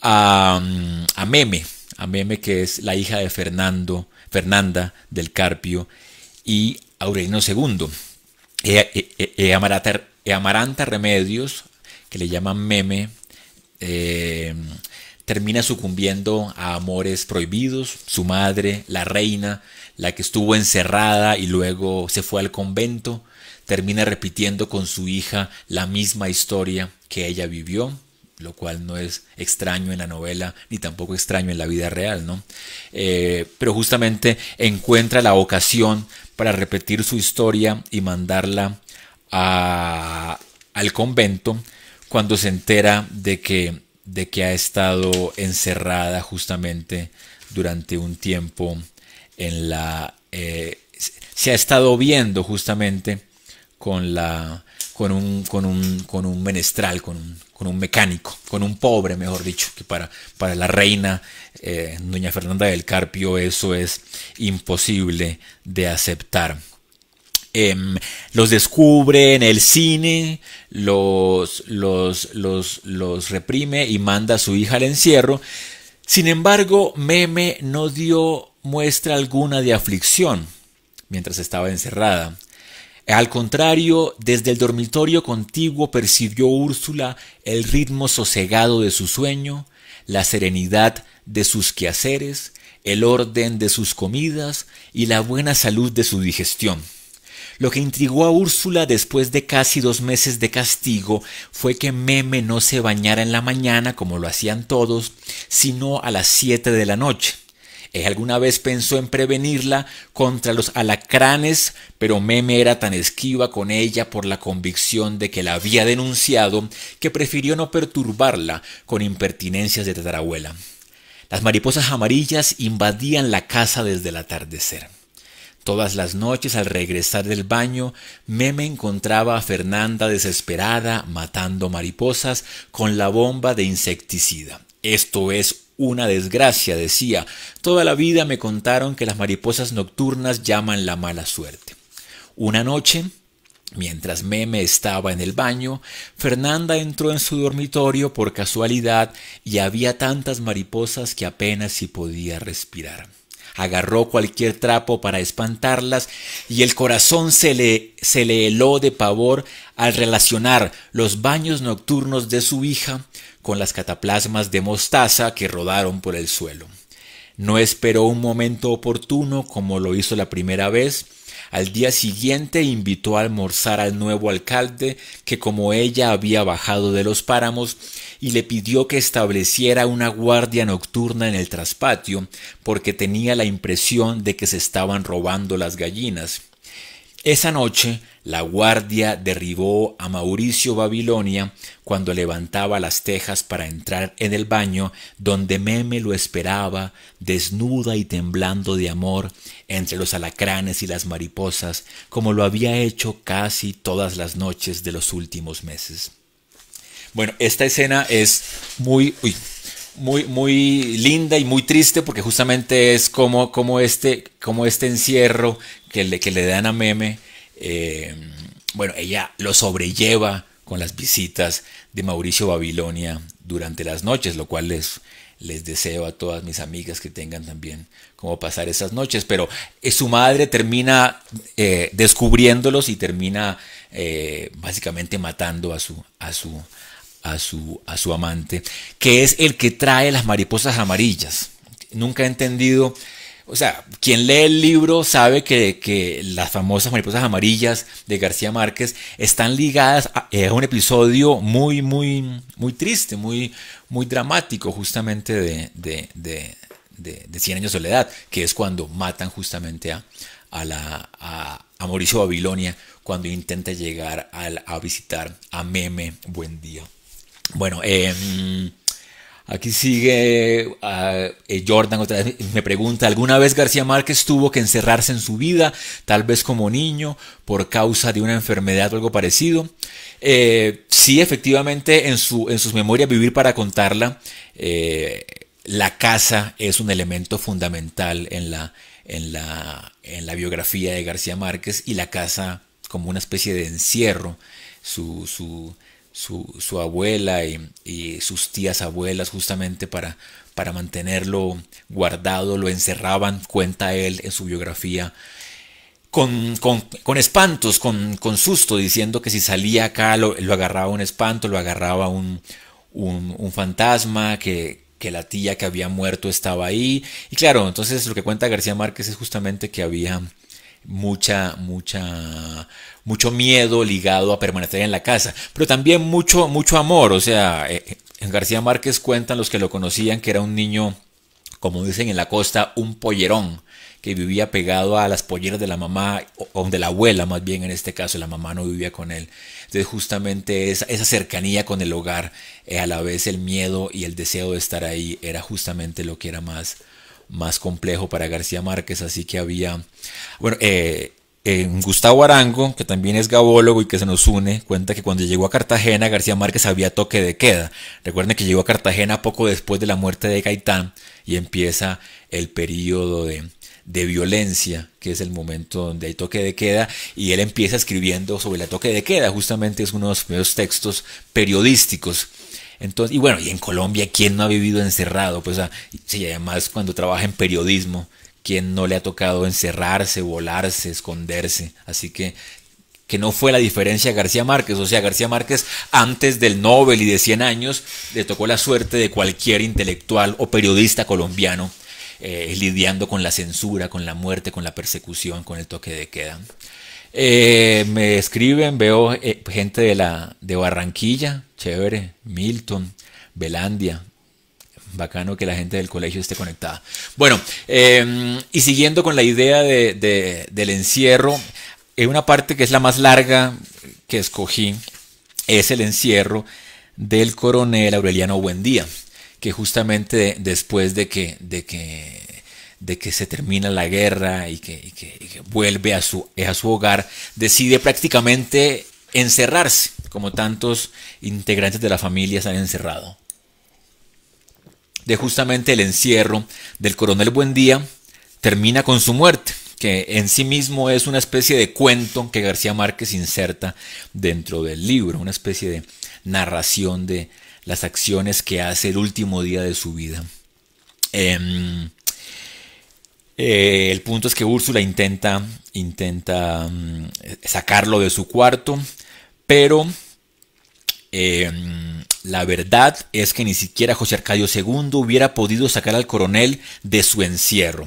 a, mm, a Meme, a Meme que es la hija de Fernando, Fernanda del Carpio, y Aurelino II. E, e, e Amaranta Remedios, que le llaman meme, eh, termina sucumbiendo a amores prohibidos. Su madre, la reina, la que estuvo encerrada y luego se fue al convento, termina repitiendo con su hija la misma historia que ella vivió lo cual no es extraño en la novela ni tampoco extraño en la vida real, ¿no? Eh, pero justamente encuentra la ocasión para repetir su historia y mandarla a, al convento cuando se entera de que, de que ha estado encerrada justamente durante un tiempo en la... Eh, se ha estado viendo justamente con, la, con, un, con, un, con un menestral, con un, con un mecánico, con un pobre, mejor dicho, que para, para la reina eh, doña Fernanda del Carpio eso es imposible de aceptar. Em, los descubre en el cine, los, los, los, los reprime y manda a su hija al encierro. Sin embargo, Meme no dio muestra alguna de aflicción mientras estaba encerrada. Al contrario, desde el dormitorio contiguo percibió Úrsula el ritmo sosegado de su sueño, la serenidad de sus quehaceres, el orden de sus comidas y la buena salud de su digestión. Lo que intrigó a Úrsula después de casi dos meses de castigo fue que Meme no se bañara en la mañana como lo hacían todos, sino a las siete de la noche. Ella alguna vez pensó en prevenirla contra los alacranes? Pero Meme era tan esquiva con ella por la convicción de que la había denunciado que prefirió no perturbarla con impertinencias de tatarabuela. Las mariposas amarillas invadían la casa desde el atardecer. Todas las noches al regresar del baño, Meme encontraba a Fernanda desesperada matando mariposas con la bomba de insecticida. Esto es una desgracia, decía. Toda la vida me contaron que las mariposas nocturnas llaman la mala suerte. Una noche, mientras Meme estaba en el baño, Fernanda entró en su dormitorio por casualidad y había tantas mariposas que apenas si podía respirar. Agarró cualquier trapo para espantarlas y el corazón se le, se le heló de pavor al relacionar los baños nocturnos de su hija con las cataplasmas de mostaza que rodaron por el suelo. No esperó un momento oportuno como lo hizo la primera vez. Al día siguiente invitó a almorzar al nuevo alcalde que como ella había bajado de los páramos y le pidió que estableciera una guardia nocturna en el traspatio porque tenía la impresión de que se estaban robando las gallinas. Esa noche la guardia derribó a Mauricio Babilonia cuando levantaba las tejas para entrar en el baño donde Meme lo esperaba, desnuda y temblando de amor, entre los alacranes y las mariposas, como lo había hecho casi todas las noches de los últimos meses. Bueno, esta escena es muy muy, muy linda y muy triste porque justamente es como, como, este, como este encierro que le, que le dan a Meme, eh, bueno, ella lo sobrelleva con las visitas de Mauricio Babilonia durante las noches, lo cual les, les deseo a todas mis amigas que tengan también cómo pasar esas noches, pero eh, su madre termina eh, descubriéndolos y termina eh, básicamente matando a su, a su, a su, a su amante, que es el que trae las mariposas amarillas. Nunca he entendido, o sea, quien lee el libro sabe que, las famosas mariposas amarillas de García Márquez están ligadas eh, a, un episodio muy, muy, muy triste, muy, muy dramático justamente de, de, años de soledad, que es cuando matan justamente a, a, la, a, Mauricio Babilonia cuando intenta llegar a visitar a Meme Buen bueno, em, aquí sigue ah, eh, Jordan otra vez. Me pregunta, ¿alguna vez García Márquez tuvo que encerrarse en su vida, tal vez como niño, por causa de una enfermedad o algo parecido? Eh, sí, efectivamente, en, su, en sus memorias, Vivir para contarla, eh, la casa es un elemento fundamental en la, en la, en la biografía de García Márquez y la casa como una especie de encierro. su, su, abuela y, sus tías abuelas justamente para, para mantenerlo guardado, lo encerraban, cuenta él en su biografía, con, espantos, con, susto, diciendo que si salía acá lo, agarraba un espanto, lo agarraba un, un, un fantasma, que, que la tía que había muerto estaba ahí. Y claro, entonces lo que cuenta García Márquez es justamente que había mucha, mucha, mucho miedo ligado a permanecer en la casa, pero también mucho, mucho amor. O sea, eh, en García Márquez cuentan los que lo conocían que era un niño, como dicen en la costa, un pollerón que vivía pegado a las polleras de la mamá o de la abuela, más bien en este caso, la mamá no vivía con él. Entonces justamente esa, esa cercanía con el hogar, eh, a la vez el miedo y el deseo de estar ahí, era justamente lo que era más, más complejo para García Márquez, así que había, bueno, eh, Gustavo Arango, que también es gabólogo y que se nos une, cuenta que cuando llegó a Cartagena, García Márquez había toque de queda. Recuerden que llegó a Cartagena poco después de la muerte de Gaitán y empieza el periodo de, de violencia, que es el momento donde hay toque de queda, y él empieza escribiendo sobre la toque de queda, justamente es uno de los primeros textos periodísticos y bueno, y en Colombia, ¿quién no ha vivido encerrado? Pues, sí además cuando trabaja en periodismo, ¿quién no le ha tocado encerrarse, volarse, esconderse? Así que que no fue la diferencia García Márquez. O sea, García Márquez antes del Nobel y de 100 años le tocó la suerte de cualquier intelectual o periodista colombiano eh, lidiando con la censura, con la muerte, con la persecución, con el toque de queda. Eh, me escriben, veo eh, gente de, la, de Barranquilla, chévere, Milton, Belandia. Bacano que la gente del colegio esté conectada. Bueno, em, y siguiendo con la idea de, del encierro, eh, una parte que es la más larga que escogí es el encierro del coronel Aureliano Buendía, que justamente después de que, de que, de que se termina la guerra y que, vuelve a su, a su hogar, decide prácticamente encerrarse como tantos integrantes de la familia se han encerrado. De justamente el encierro del coronel Buendía termina con su muerte, que en sí mismo es una especie de cuento que García Márquez inserta dentro del libro, una especie de narración de las acciones que hace el último día de su vida. Em, eh, el punto es que Úrsula intenta, intenta mm, sacarlo de su cuarto, pero Em, la verdad es que ni siquiera José Arcadio II hubiera podido sacar al coronel de su encierro.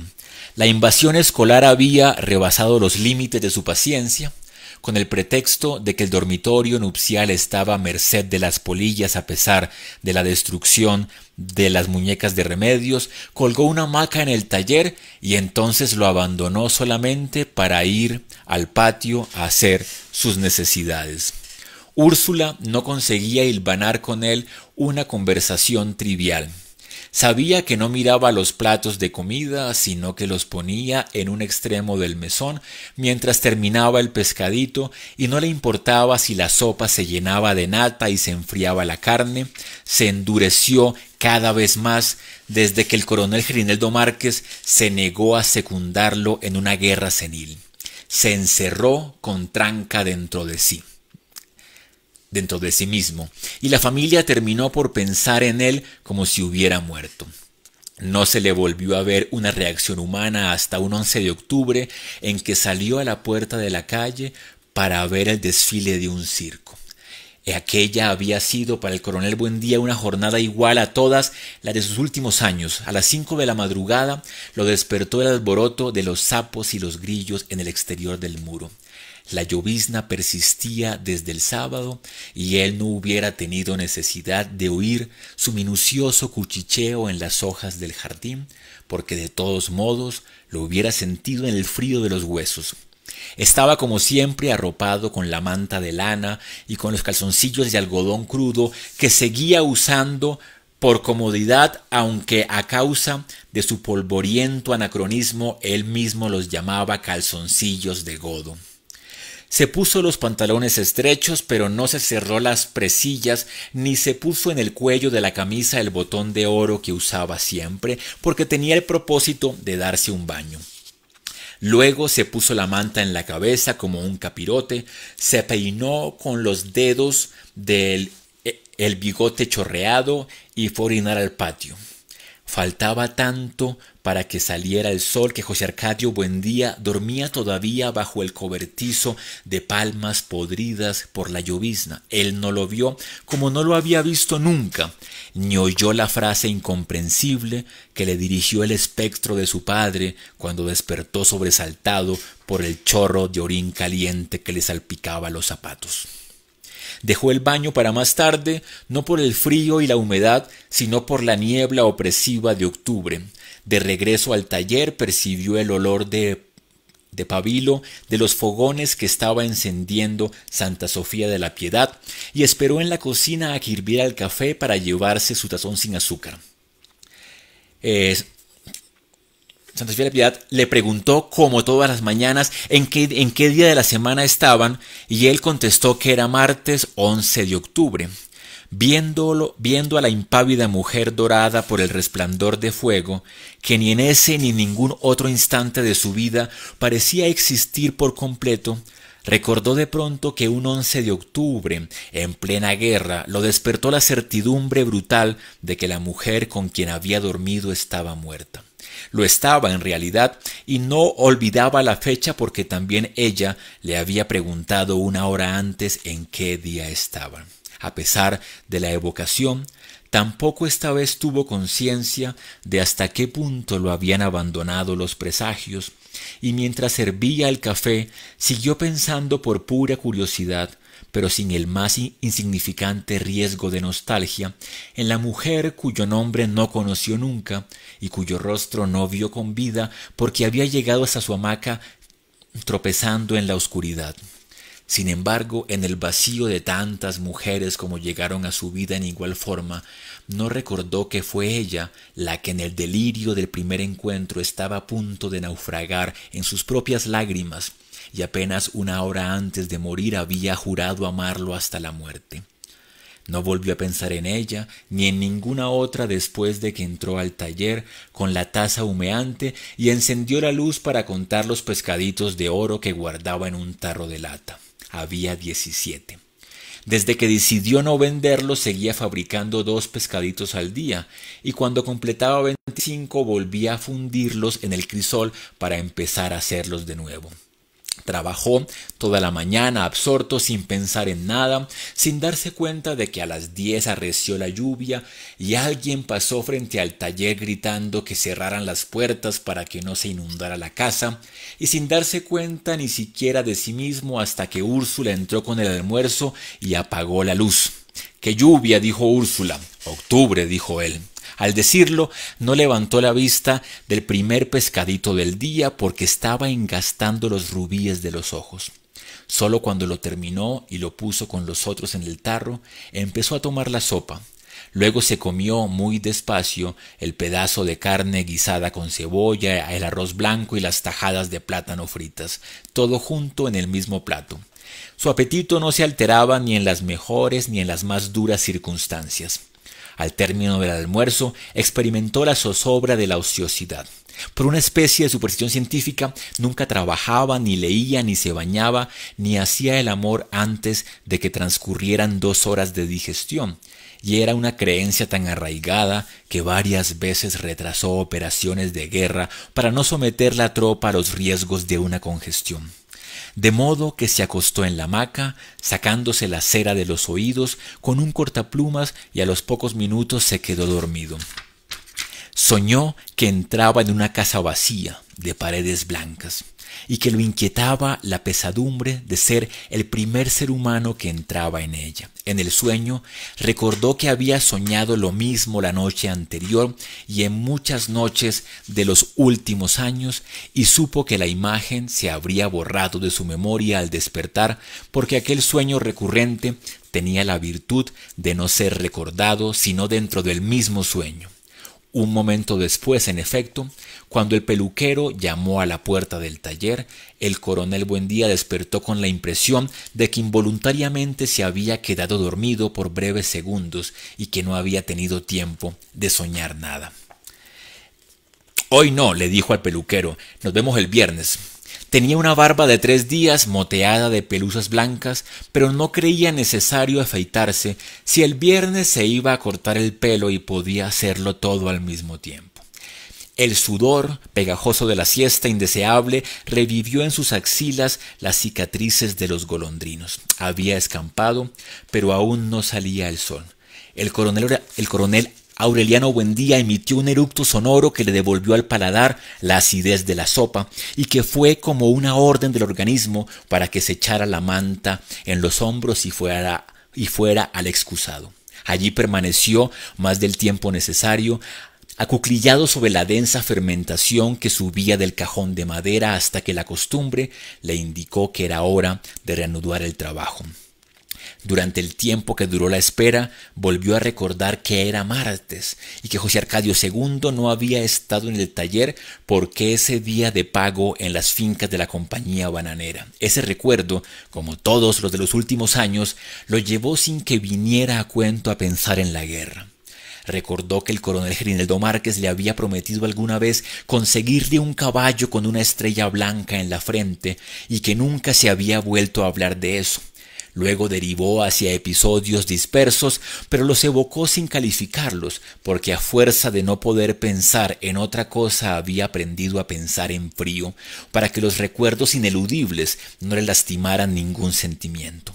La invasión escolar había rebasado los límites de su paciencia, con el pretexto de que el dormitorio nupcial estaba a merced de las polillas a pesar de la destrucción de las muñecas de remedios, colgó una hamaca en el taller y entonces lo abandonó solamente para ir al patio a hacer sus necesidades. Úrsula no conseguía hilvanar con él una conversación trivial. Sabía que no miraba los platos de comida, sino que los ponía en un extremo del mesón mientras terminaba el pescadito y no le importaba si la sopa se llenaba de nata y se enfriaba la carne, se endureció cada vez más desde que el coronel Gerineldo Márquez se negó a secundarlo en una guerra senil. Se encerró con tranca dentro de sí dentro de sí mismo, y la familia terminó por pensar en él como si hubiera muerto. No se le volvió a ver una reacción humana hasta un 11 de octubre en que salió a la puerta de la calle para ver el desfile de un circo. E aquella había sido para el coronel Buendía una jornada igual a todas las de sus últimos años. A las cinco de la madrugada lo despertó el alboroto de los sapos y los grillos en el exterior del muro la llovizna persistía desde el sábado y él no hubiera tenido necesidad de oír su minucioso cuchicheo en las hojas del jardín, porque de todos modos lo hubiera sentido en el frío de los huesos. Estaba como siempre arropado con la manta de lana y con los calzoncillos de algodón crudo que seguía usando por comodidad, aunque a causa de su polvoriento anacronismo él mismo los llamaba calzoncillos de godo. Se puso los pantalones estrechos, pero no se cerró las presillas, ni se puso en el cuello de la camisa el botón de oro que usaba siempre, porque tenía el propósito de darse un baño. Luego se puso la manta en la cabeza como un capirote, se peinó con los dedos del e, el bigote chorreado y fue a orinar al patio. Faltaba tanto para que saliera el sol que José Arcadio Buendía dormía todavía bajo el cobertizo de palmas podridas por la llovizna. Él no lo vio como no lo había visto nunca, ni oyó la frase incomprensible que le dirigió el espectro de su padre cuando despertó sobresaltado por el chorro de orín caliente que le salpicaba los zapatos. Dejó el baño para más tarde, no por el frío y la humedad, sino por la niebla opresiva de octubre. De regreso al taller percibió el olor de, de pabilo de los fogones que estaba encendiendo Santa Sofía de la Piedad y esperó en la cocina a que hirviera el café para llevarse su tazón sin azúcar. Eh, Santa Sofía de la Piedad le preguntó, como todas las mañanas, en qué, en qué día de la semana estaban, y él contestó que era martes 11 de octubre viéndolo, viendo a la impávida mujer dorada por el resplandor de fuego, que ni en ese ni ningún otro instante de su vida parecía existir por completo, recordó de pronto que un 11 de octubre, en plena guerra, lo despertó la certidumbre brutal de que la mujer con quien había dormido estaba muerta. Lo estaba en realidad y no olvidaba la fecha porque también ella le había preguntado una hora antes en qué día estaba a pesar de la evocación, tampoco esta vez tuvo conciencia de hasta qué punto lo habían abandonado los presagios, y mientras servía el café siguió pensando por pura curiosidad, pero sin el más insignificante riesgo de nostalgia, en la mujer cuyo nombre no conoció nunca y cuyo rostro no vio con vida porque había llegado hasta su hamaca tropezando en la oscuridad. Sin embargo, en el vacío de tantas mujeres como llegaron a su vida en igual forma, no recordó que fue ella la que en el delirio del primer encuentro estaba a punto de naufragar en sus propias lágrimas y apenas una hora antes de morir había jurado amarlo hasta la muerte. No volvió a pensar en ella ni en ninguna otra después de que entró al taller con la taza humeante y encendió la luz para contar los pescaditos de oro que guardaba en un tarro de lata había 17. Desde que decidió no venderlos, seguía fabricando dos pescaditos al día y cuando completaba veinticinco, volvía a fundirlos en el crisol para empezar a hacerlos de nuevo. Trabajó toda la mañana absorto, sin pensar en nada, sin darse cuenta de que a las diez arreció la lluvia y alguien pasó frente al taller gritando que cerraran las puertas para que no se inundara la casa, y sin darse cuenta ni siquiera de sí mismo hasta que Úrsula entró con el almuerzo y apagó la luz. ¡Qué lluvia! dijo Úrsula. Octubre, dijo él. Al decirlo, no levantó la vista del primer pescadito del día porque estaba engastando los rubíes de los ojos. Solo cuando lo terminó y lo puso con los otros en el tarro, empezó a tomar la sopa. Luego se comió muy despacio el pedazo de carne guisada con cebolla, el arroz blanco y las tajadas de plátano fritas, todo junto en el mismo plato. Su apetito no se alteraba ni en las mejores ni en las más duras circunstancias. Al término del almuerzo, experimentó la zozobra de la ociosidad. Por una especie de superstición científica, nunca trabajaba, ni leía, ni se bañaba, ni hacía el amor antes de que transcurrieran dos horas de digestión. Y era una creencia tan arraigada que varias veces retrasó operaciones de guerra para no someter la tropa a los riesgos de una congestión de modo que se acostó en la hamaca, sacándose la cera de los oídos con un cortaplumas y a los pocos minutos se quedó dormido. Soñó que entraba en una casa vacía, de paredes blancas y que lo inquietaba la pesadumbre de ser el primer ser humano que entraba en ella. En el sueño recordó que había soñado lo mismo la noche anterior y en muchas noches de los últimos años y supo que la imagen se habría borrado de su memoria al despertar porque aquel sueño recurrente tenía la virtud de no ser recordado sino dentro del mismo sueño. Un momento después, en efecto, cuando el peluquero llamó a la puerta del taller, el coronel Buendía despertó con la impresión de que involuntariamente se había quedado dormido por breves segundos y que no había tenido tiempo de soñar nada. Hoy no, le dijo al peluquero, nos vemos el viernes. Tenía una barba de tres días moteada de pelusas blancas, pero no creía necesario afeitarse si el viernes se iba a cortar el pelo y podía hacerlo todo al mismo tiempo. El sudor, pegajoso de la siesta indeseable, revivió en sus axilas las cicatrices de los golondrinos. Había escampado, pero aún no salía el sol. El coronel, Aureliano Buendía emitió un eructo sonoro que le devolvió al paladar la acidez de la sopa y que fue como una orden del organismo para que se echara la manta en los hombros y fuera al excusado. Allí permaneció más del tiempo necesario acuclillado sobre la densa fermentación que subía del cajón de madera hasta que la costumbre le indicó que era hora de reanudar el trabajo. Durante el tiempo que duró la espera, volvió a recordar que era martes y que José Arcadio II no había estado en el taller porque ese día de pago en las fincas de la compañía bananera. Ese recuerdo, como todos los de los últimos años, lo llevó sin que viniera a cuento a pensar en la guerra. Recordó que el coronel Grinaldo Márquez le había prometido alguna vez conseguirle un caballo con una estrella blanca en la frente y que nunca se había vuelto a hablar de eso. Luego derivó hacia episodios dispersos, pero los evocó sin calificarlos, porque a fuerza de no poder pensar en otra cosa había aprendido a pensar en frío, para que los recuerdos ineludibles no le lastimaran ningún sentimiento.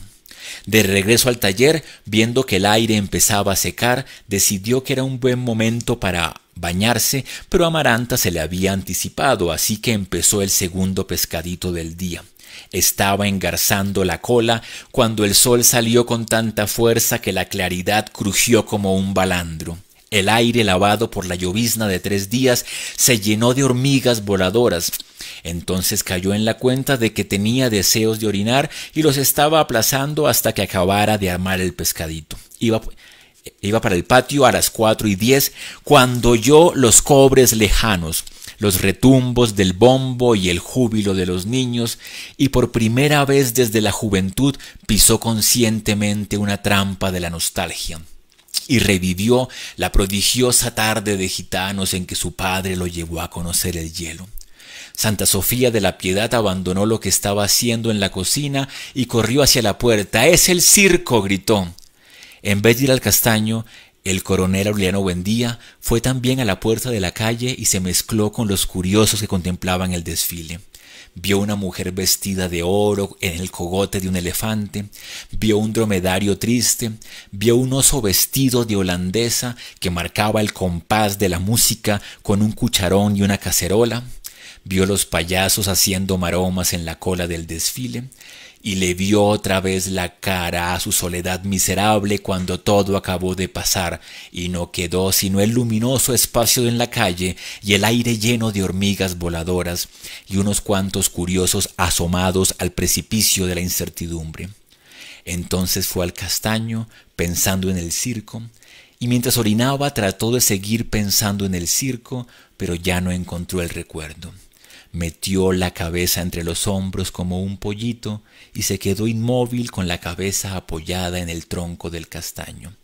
De regreso al taller, viendo que el aire empezaba a secar, decidió que era un buen momento para bañarse, pero Amaranta se le había anticipado, así que empezó el segundo pescadito del día. Estaba engarzando la cola cuando el sol salió con tanta fuerza que la claridad crujió como un balandro. El aire lavado por la llovizna de tres días se llenó de hormigas voladoras, entonces cayó en la cuenta de que tenía deseos de orinar y los estaba aplazando hasta que acabara de armar el pescadito. Iba, para el patio a las cuatro y diez cuando oyó los cobres lejanos, los retumbos del bombo y el júbilo de los niños, y por primera vez desde la juventud pisó conscientemente una trampa de la nostalgia y revivió la prodigiosa tarde de gitanos en que su padre lo llevó a conocer el hielo. Santa Sofía de la Piedad abandonó lo que estaba haciendo en la cocina y corrió hacia la puerta. ¡Es el circo! gritó. En vez de ir al castaño, el coronel Aureliano Buendía fue también a la puerta de la calle y se mezcló con los curiosos que contemplaban el desfile. Vio una mujer vestida de oro en el cogote de un elefante, vio un dromedario triste, vio un oso vestido de holandesa que marcaba el compás de la música con un cucharón y una cacerola, vio los payasos haciendo maromas en la cola del desfile y le vio otra vez la cara a su soledad miserable cuando todo acabó de pasar y no quedó sino el luminoso espacio en la calle y el aire lleno de hormigas voladoras y unos cuantos curiosos asomados al precipicio de la incertidumbre. Entonces fue al castaño, pensando en el circo, y mientras orinaba trató de seguir pensando en el circo, pero ya no encontró el recuerdo. Metió la cabeza entre los hombros como un pollito y se quedó inmóvil con la cabeza apoyada en el tronco del castaño.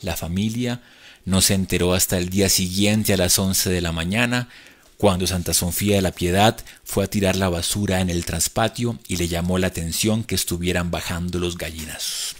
La familia no se enteró hasta el día siguiente a las once de la mañana, cuando Santa Sofía de la Piedad fue a tirar la basura en el traspatio y le llamó la atención que estuvieran bajando los gallinas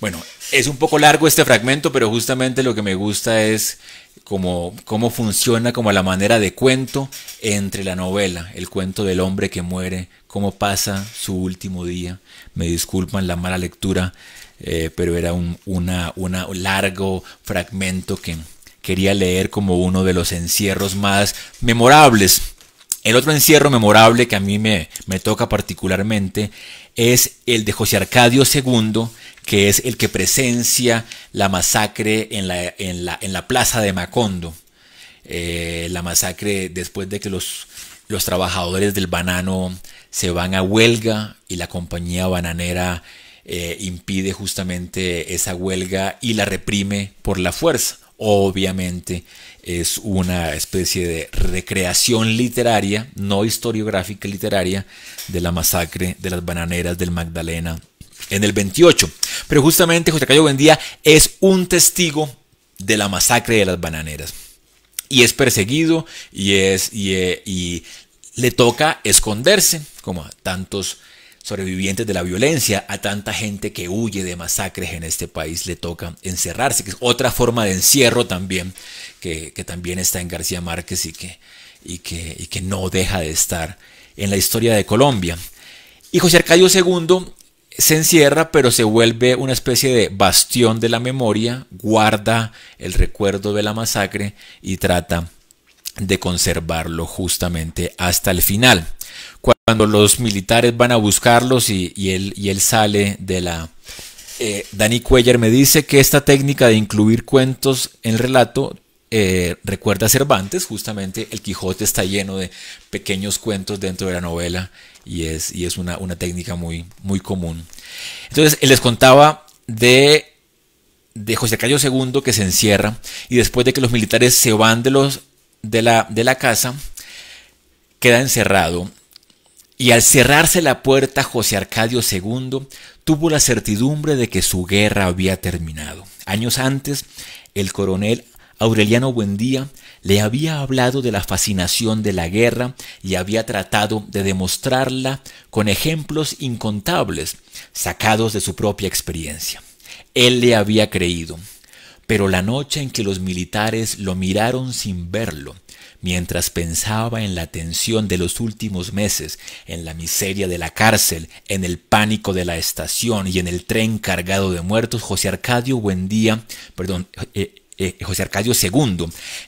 Bueno, es un poco largo este fragmento, pero justamente lo que me gusta es como cómo funciona como la manera de cuento entre la novela, el cuento del hombre que muere, cómo pasa su último día. Me disculpan la mala lectura, eh, pero era un una, largo fragmento que quería leer como uno de los encierros más memorables. El otro encierro memorable que a mí me, me toca particularmente es el de José Arcadio II, que es el que presencia la masacre en la, la, en la plaza de Macondo. Eh, la masacre después de que los, los trabajadores del banano se van a huelga y la compañía bananera eh, impide justamente esa huelga y la reprime por la fuerza. Obviamente es una especie de recreación literaria, no historiográfica literaria, de la masacre de las bananeras del Magdalena en el 28. Pero justamente José Cayo Buendía es un testigo de la masacre de las bananeras. Y es perseguido y, es, eh, y, le toca esconderse, como a tantos sobrevivientes de la violencia, a tanta gente que huye de masacres en este país, le toca encerrarse, que es otra forma de encierro también, que, también está en García Márquez y que, y que, que no deja de estar en la historia de Colombia. Y José Cayo II se encierra, pero se vuelve una especie de bastión de la memoria, guarda el recuerdo de la masacre y trata de conservarlo justamente hasta el final. Cuando los militares van a buscarlos y, él, y él, sale de la... Eh, Danny Cuellar me dice que esta técnica de incluir cuentos en el relato eh, recuerda a Cervantes, justamente el Quijote está lleno de pequeños cuentos dentro de la novela y es, y es una, técnica muy, muy común. Entonces, les contaba de, de José Cayo II que se encierra y después de que los militares se van de, los, de, la, de la casa, queda encerrado. Y al cerrarse la puerta, José Arcadio II tuvo la certidumbre de que su guerra había terminado. Años antes, el coronel Aureliano Buendía le había hablado de la fascinación de la guerra y había tratado de demostrarla con ejemplos incontables sacados de su propia experiencia. Él le había creído. Pero la noche en que los militares lo miraron sin verlo, mientras pensaba en la tensión de los últimos meses, en la miseria de la cárcel, en el pánico de la estación y en el tren cargado de muertos, José Arcadio Buendía, perdón, eh, eh, José Arcadio II,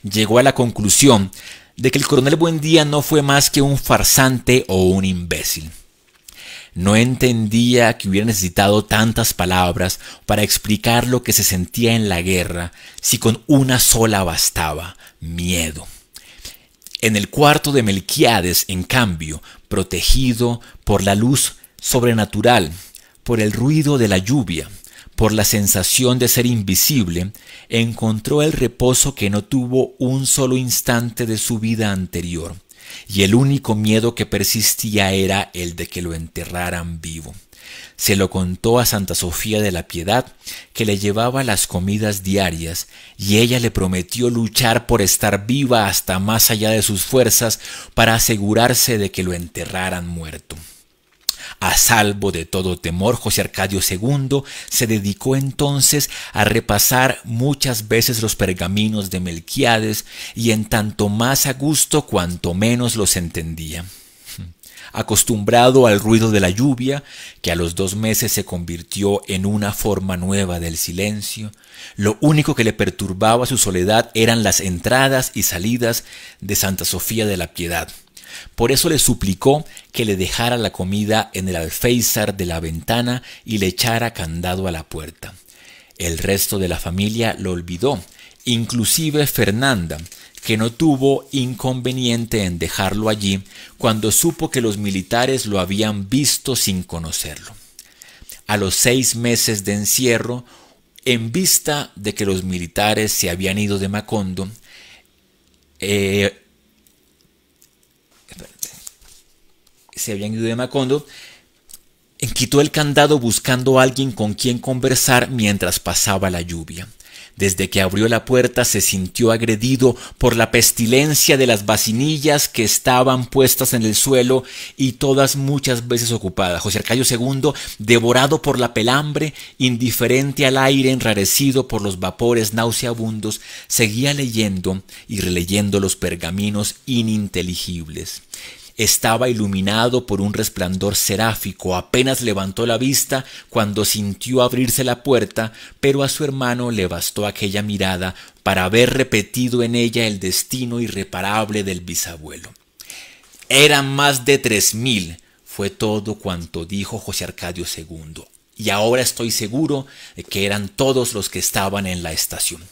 llegó a la conclusión de que el coronel Buendía no fue más que un farsante o un imbécil. No entendía que hubiera necesitado tantas palabras para explicar lo que se sentía en la guerra si con una sola bastaba, miedo. En el cuarto de Melquiades, en cambio, protegido por la luz sobrenatural, por el ruido de la lluvia, por la sensación de ser invisible, encontró el reposo que no tuvo un solo instante de su vida anterior, y el único miedo que persistía era el de que lo enterraran vivo. Se lo contó a Santa Sofía de la Piedad, que le llevaba las comidas diarias, y ella le prometió luchar por estar viva hasta más allá de sus fuerzas para asegurarse de que lo enterraran muerto. A salvo de todo temor, José Arcadio II se dedicó entonces a repasar muchas veces los pergaminos de Melquiades y en tanto más a gusto cuanto menos los entendía. Acostumbrado al ruido de la lluvia, que a los dos meses se convirtió en una forma nueva del silencio, lo único que le perturbaba su soledad eran las entradas y salidas de Santa Sofía de la Piedad por eso le suplicó que le dejara la comida en el alféizar de la ventana y le echara candado a la puerta. El resto de la familia lo olvidó, inclusive Fernanda, que no tuvo inconveniente en dejarlo allí cuando supo que los militares lo habían visto sin conocerlo. A los seis meses de encierro, en vista de que los militares se habían ido de Macondo, eh, se habían ido de Macondo, quitó el candado buscando a alguien con quien conversar mientras pasaba la lluvia. Desde que abrió la puerta se sintió agredido por la pestilencia de las vacinillas que estaban puestas en el suelo y todas muchas veces ocupadas. José Arcayo II, devorado por la pelambre, indiferente al aire, enrarecido por los vapores nauseabundos, seguía leyendo y releyendo los pergaminos ininteligibles. Estaba iluminado por un resplandor seráfico, apenas levantó la vista cuando sintió abrirse la puerta, pero a su hermano le bastó aquella mirada para haber repetido en ella el destino irreparable del bisabuelo. Eran más de tres mil, fue todo cuanto dijo José Arcadio II, y ahora estoy seguro de que eran todos los que estaban en la estación.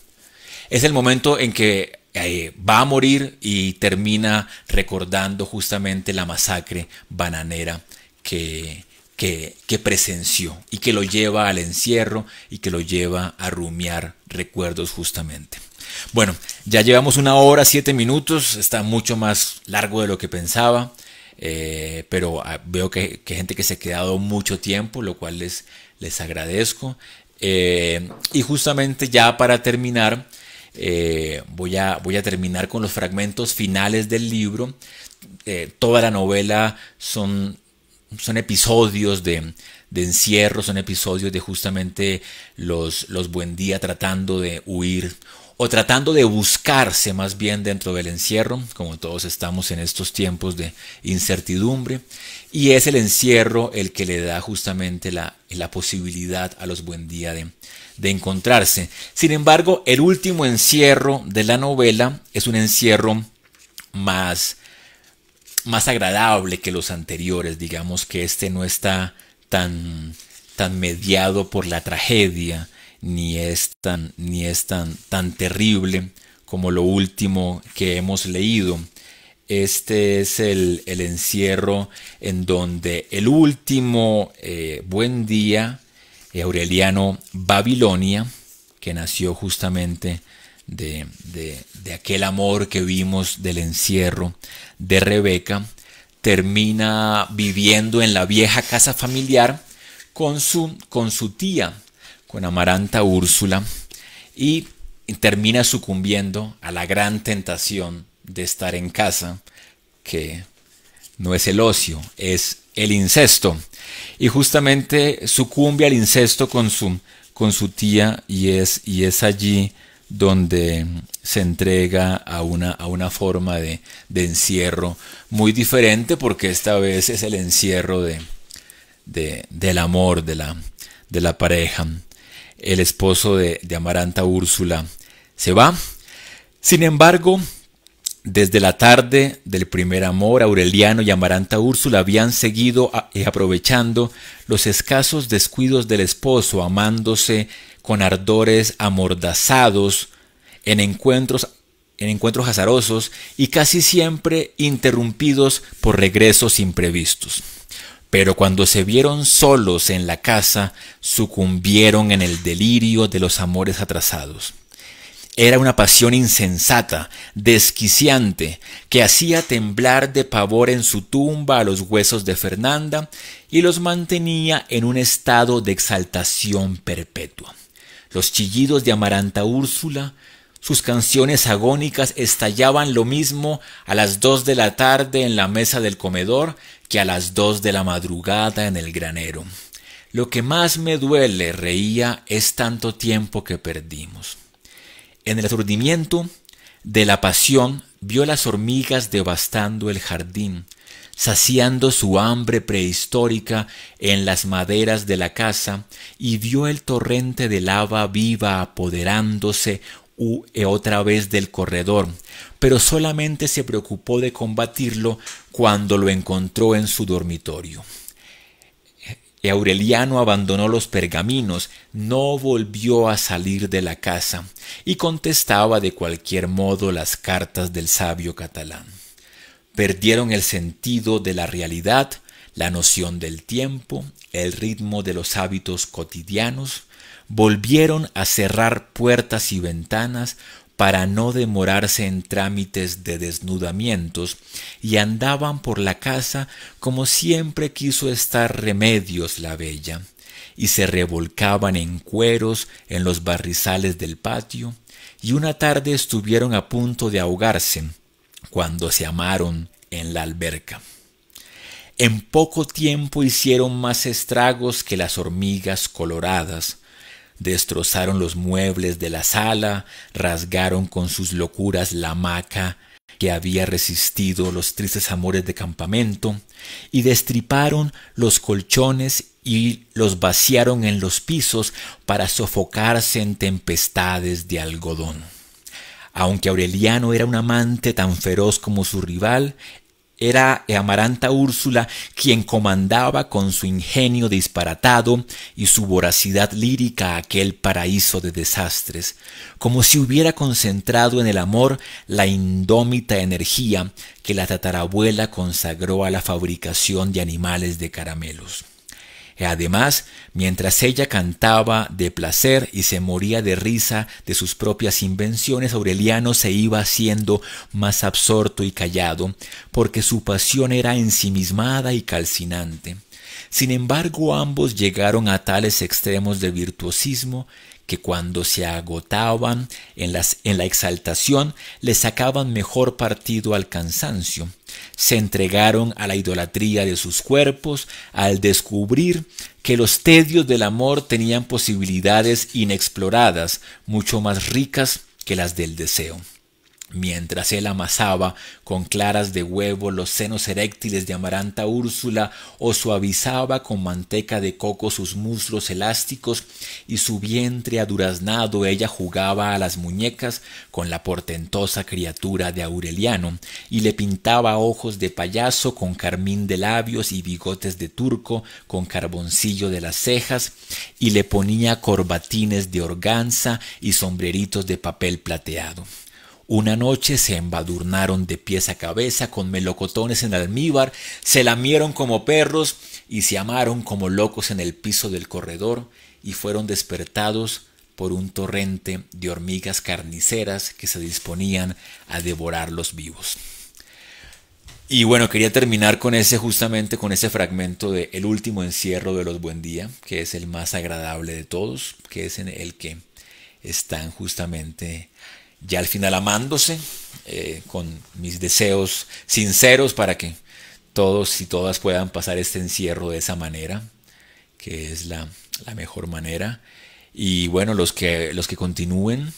Es el momento en que eh, va a morir y termina recordando justamente la masacre bananera que, que, presenció y que lo lleva al encierro y que lo lleva a rumiar recuerdos justamente. Bueno, ya llevamos una hora, siete minutos, está mucho más largo de lo que pensaba, eh, pero ah, veo que, hay gente que se ha quedado mucho tiempo, lo cual les, les agradezco. Eh, y justamente ya para terminar, eh, voy, a, terminar con los fragmentos finales del libro. Eh, toda la novela son, son episodios de, encierro, son episodios de justamente los, los buen día tratando de huir o tratando de buscarse más bien dentro del encierro, como todos estamos en estos tiempos de incertidumbre. Y es el encierro el que le da justamente la, posibilidad a los buen día de, encontrarse. Sin embargo, el último encierro de la novela es un encierro más, más agradable que los anteriores. Digamos que este no está tan, tan mediado por la tragedia, ni es tan, ni es tan, tan terrible como lo último que hemos leído. Este es el, encierro en donde el último eh, buen día, eh, Aureliano Babilonia, que nació justamente de, de, aquel amor que vimos del encierro de Rebeca, termina viviendo en la vieja casa familiar con su, con su tía, con Amaranta Úrsula, y termina sucumbiendo a la gran tentación de estar en casa, que no es el ocio, es el incesto. Y justamente sucumbe al incesto con su, con su tía y es, y es allí donde se entrega a una, a una forma de, encierro muy diferente porque esta vez es el encierro de, del amor de la, de la pareja. El esposo de Amaranta Úrsula se va. Sin embargo, desde la tarde del primer amor, Aureliano y Amaranta Úrsula habían seguido eh, aprovechando los escasos descuidos del esposo, amándose con ardores amordazados en encuentros, en encuentros azarosos y casi siempre interrumpidos por regresos imprevistos. Pero cuando se vieron solos en la casa, sucumbieron en el delirio de los amores atrasados. Era una pasión insensata, desquiciante, que hacía temblar de pavor en su tumba a los huesos de Fernanda y los mantenía en un estado de exaltación perpetua. Los chillidos de Amaranta Úrsula, sus canciones agónicas estallaban lo mismo a las dos de la tarde en la mesa del comedor que a las dos de la madrugada en el granero. Lo que más me duele, reía, es tanto tiempo que perdimos. En el aturdimiento de la pasión vio las hormigas devastando el jardín, saciando su hambre prehistórica en las maderas de la casa, y vio el torrente de lava viva apoderándose eh, otra vez del corredor, pero solamente se preocupó de combatirlo cuando lo encontró en su dormitorio. Aureliano abandonó los pergaminos, no volvió a salir de la casa y contestaba de cualquier modo las cartas del sabio catalán. Perdieron el sentido de la realidad, la noción del tiempo, el ritmo de los hábitos cotidianos, volvieron a cerrar puertas y ventanas, para no demorarse en trámites de desnudamientos, y andaban por la casa como siempre quiso estar Remedios la Bella, y se revolcaban en cueros en los barrizales del patio, y una tarde estuvieron a punto de ahogarse, cuando se amaron en la alberca. En poco tiempo hicieron más estragos que las hormigas coloradas, destrozaron los muebles de la sala, rasgaron con sus locuras la hamaca que había resistido los tristes amores de campamento, y destriparon los colchones y los vaciaron en los pisos para sofocarse en tempestades de algodón. Aunque Aureliano era un amante tan feroz como su rival, era Amaranta Úrsula quien comandaba con su ingenio disparatado y su voracidad lírica aquel paraíso de desastres, como si hubiera concentrado en el amor la indómita energía que la tatarabuela consagró a la fabricación de animales de caramelos. Además, mientras ella cantaba de placer y se moría de risa de sus propias invenciones, Aureliano se iba haciendo más absorto y callado, porque su pasión era ensimismada y calcinante. Sin embargo, ambos llegaron a tales extremos de virtuosismo que cuando se agotaban en, en la exaltación le sacaban mejor partido al cansancio. Se entregaron a la idolatría de sus cuerpos al descubrir que los tedios del amor tenían posibilidades inexploradas, mucho más ricas que las del deseo. Mientras él amasaba con claras de huevo los senos eréctiles de Amaranta Úrsula o suavizaba con manteca de coco sus muslos elásticos y su vientre aduraznado, ella jugaba a las muñecas con la portentosa criatura de Aureliano y le pintaba ojos de payaso con carmín de labios y bigotes de turco con carboncillo de las cejas y le ponía corbatines de organza y sombreritos de papel plateado. Una noche se embadurnaron de pies a cabeza con melocotones en almíbar, se lamieron como perros y se amaron como locos en el piso del corredor y fueron despertados por un torrente de hormigas carniceras que se disponían a devorar los vivos. Y bueno, quería terminar con ese justamente con ese fragmento de El último encierro de los Buendía, que es el más agradable de todos, que es en el que están justamente ya al final amándose, eh, con mis deseos sinceros para que todos y todas puedan pasar este encierro de esa manera, que es la, mejor manera. Y bueno, los que, los que continúen,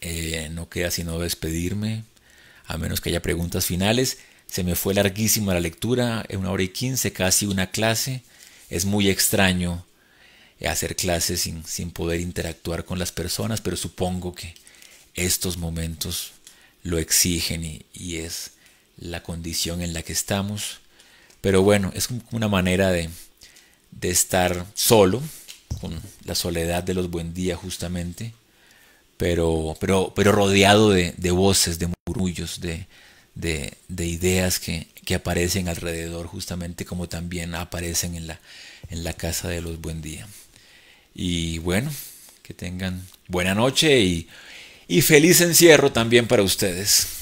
eh, no queda sino despedirme, a menos que haya preguntas finales. Se me fue larguísima la lectura, una hora y quince, casi una clase. Es muy extraño hacer clases sin, sin poder interactuar con las personas, pero supongo que, estos momentos lo exigen y, es la condición en la que estamos. Pero bueno, es una manera de, de estar solo, con la soledad de los buen días justamente, pero, pero, pero rodeado de, de voces, de murmullos, de, de, ideas que, que, aparecen alrededor justamente como también aparecen en la, en la casa de los buen días. Y bueno, que tengan buena noche y y feliz encierro también para ustedes.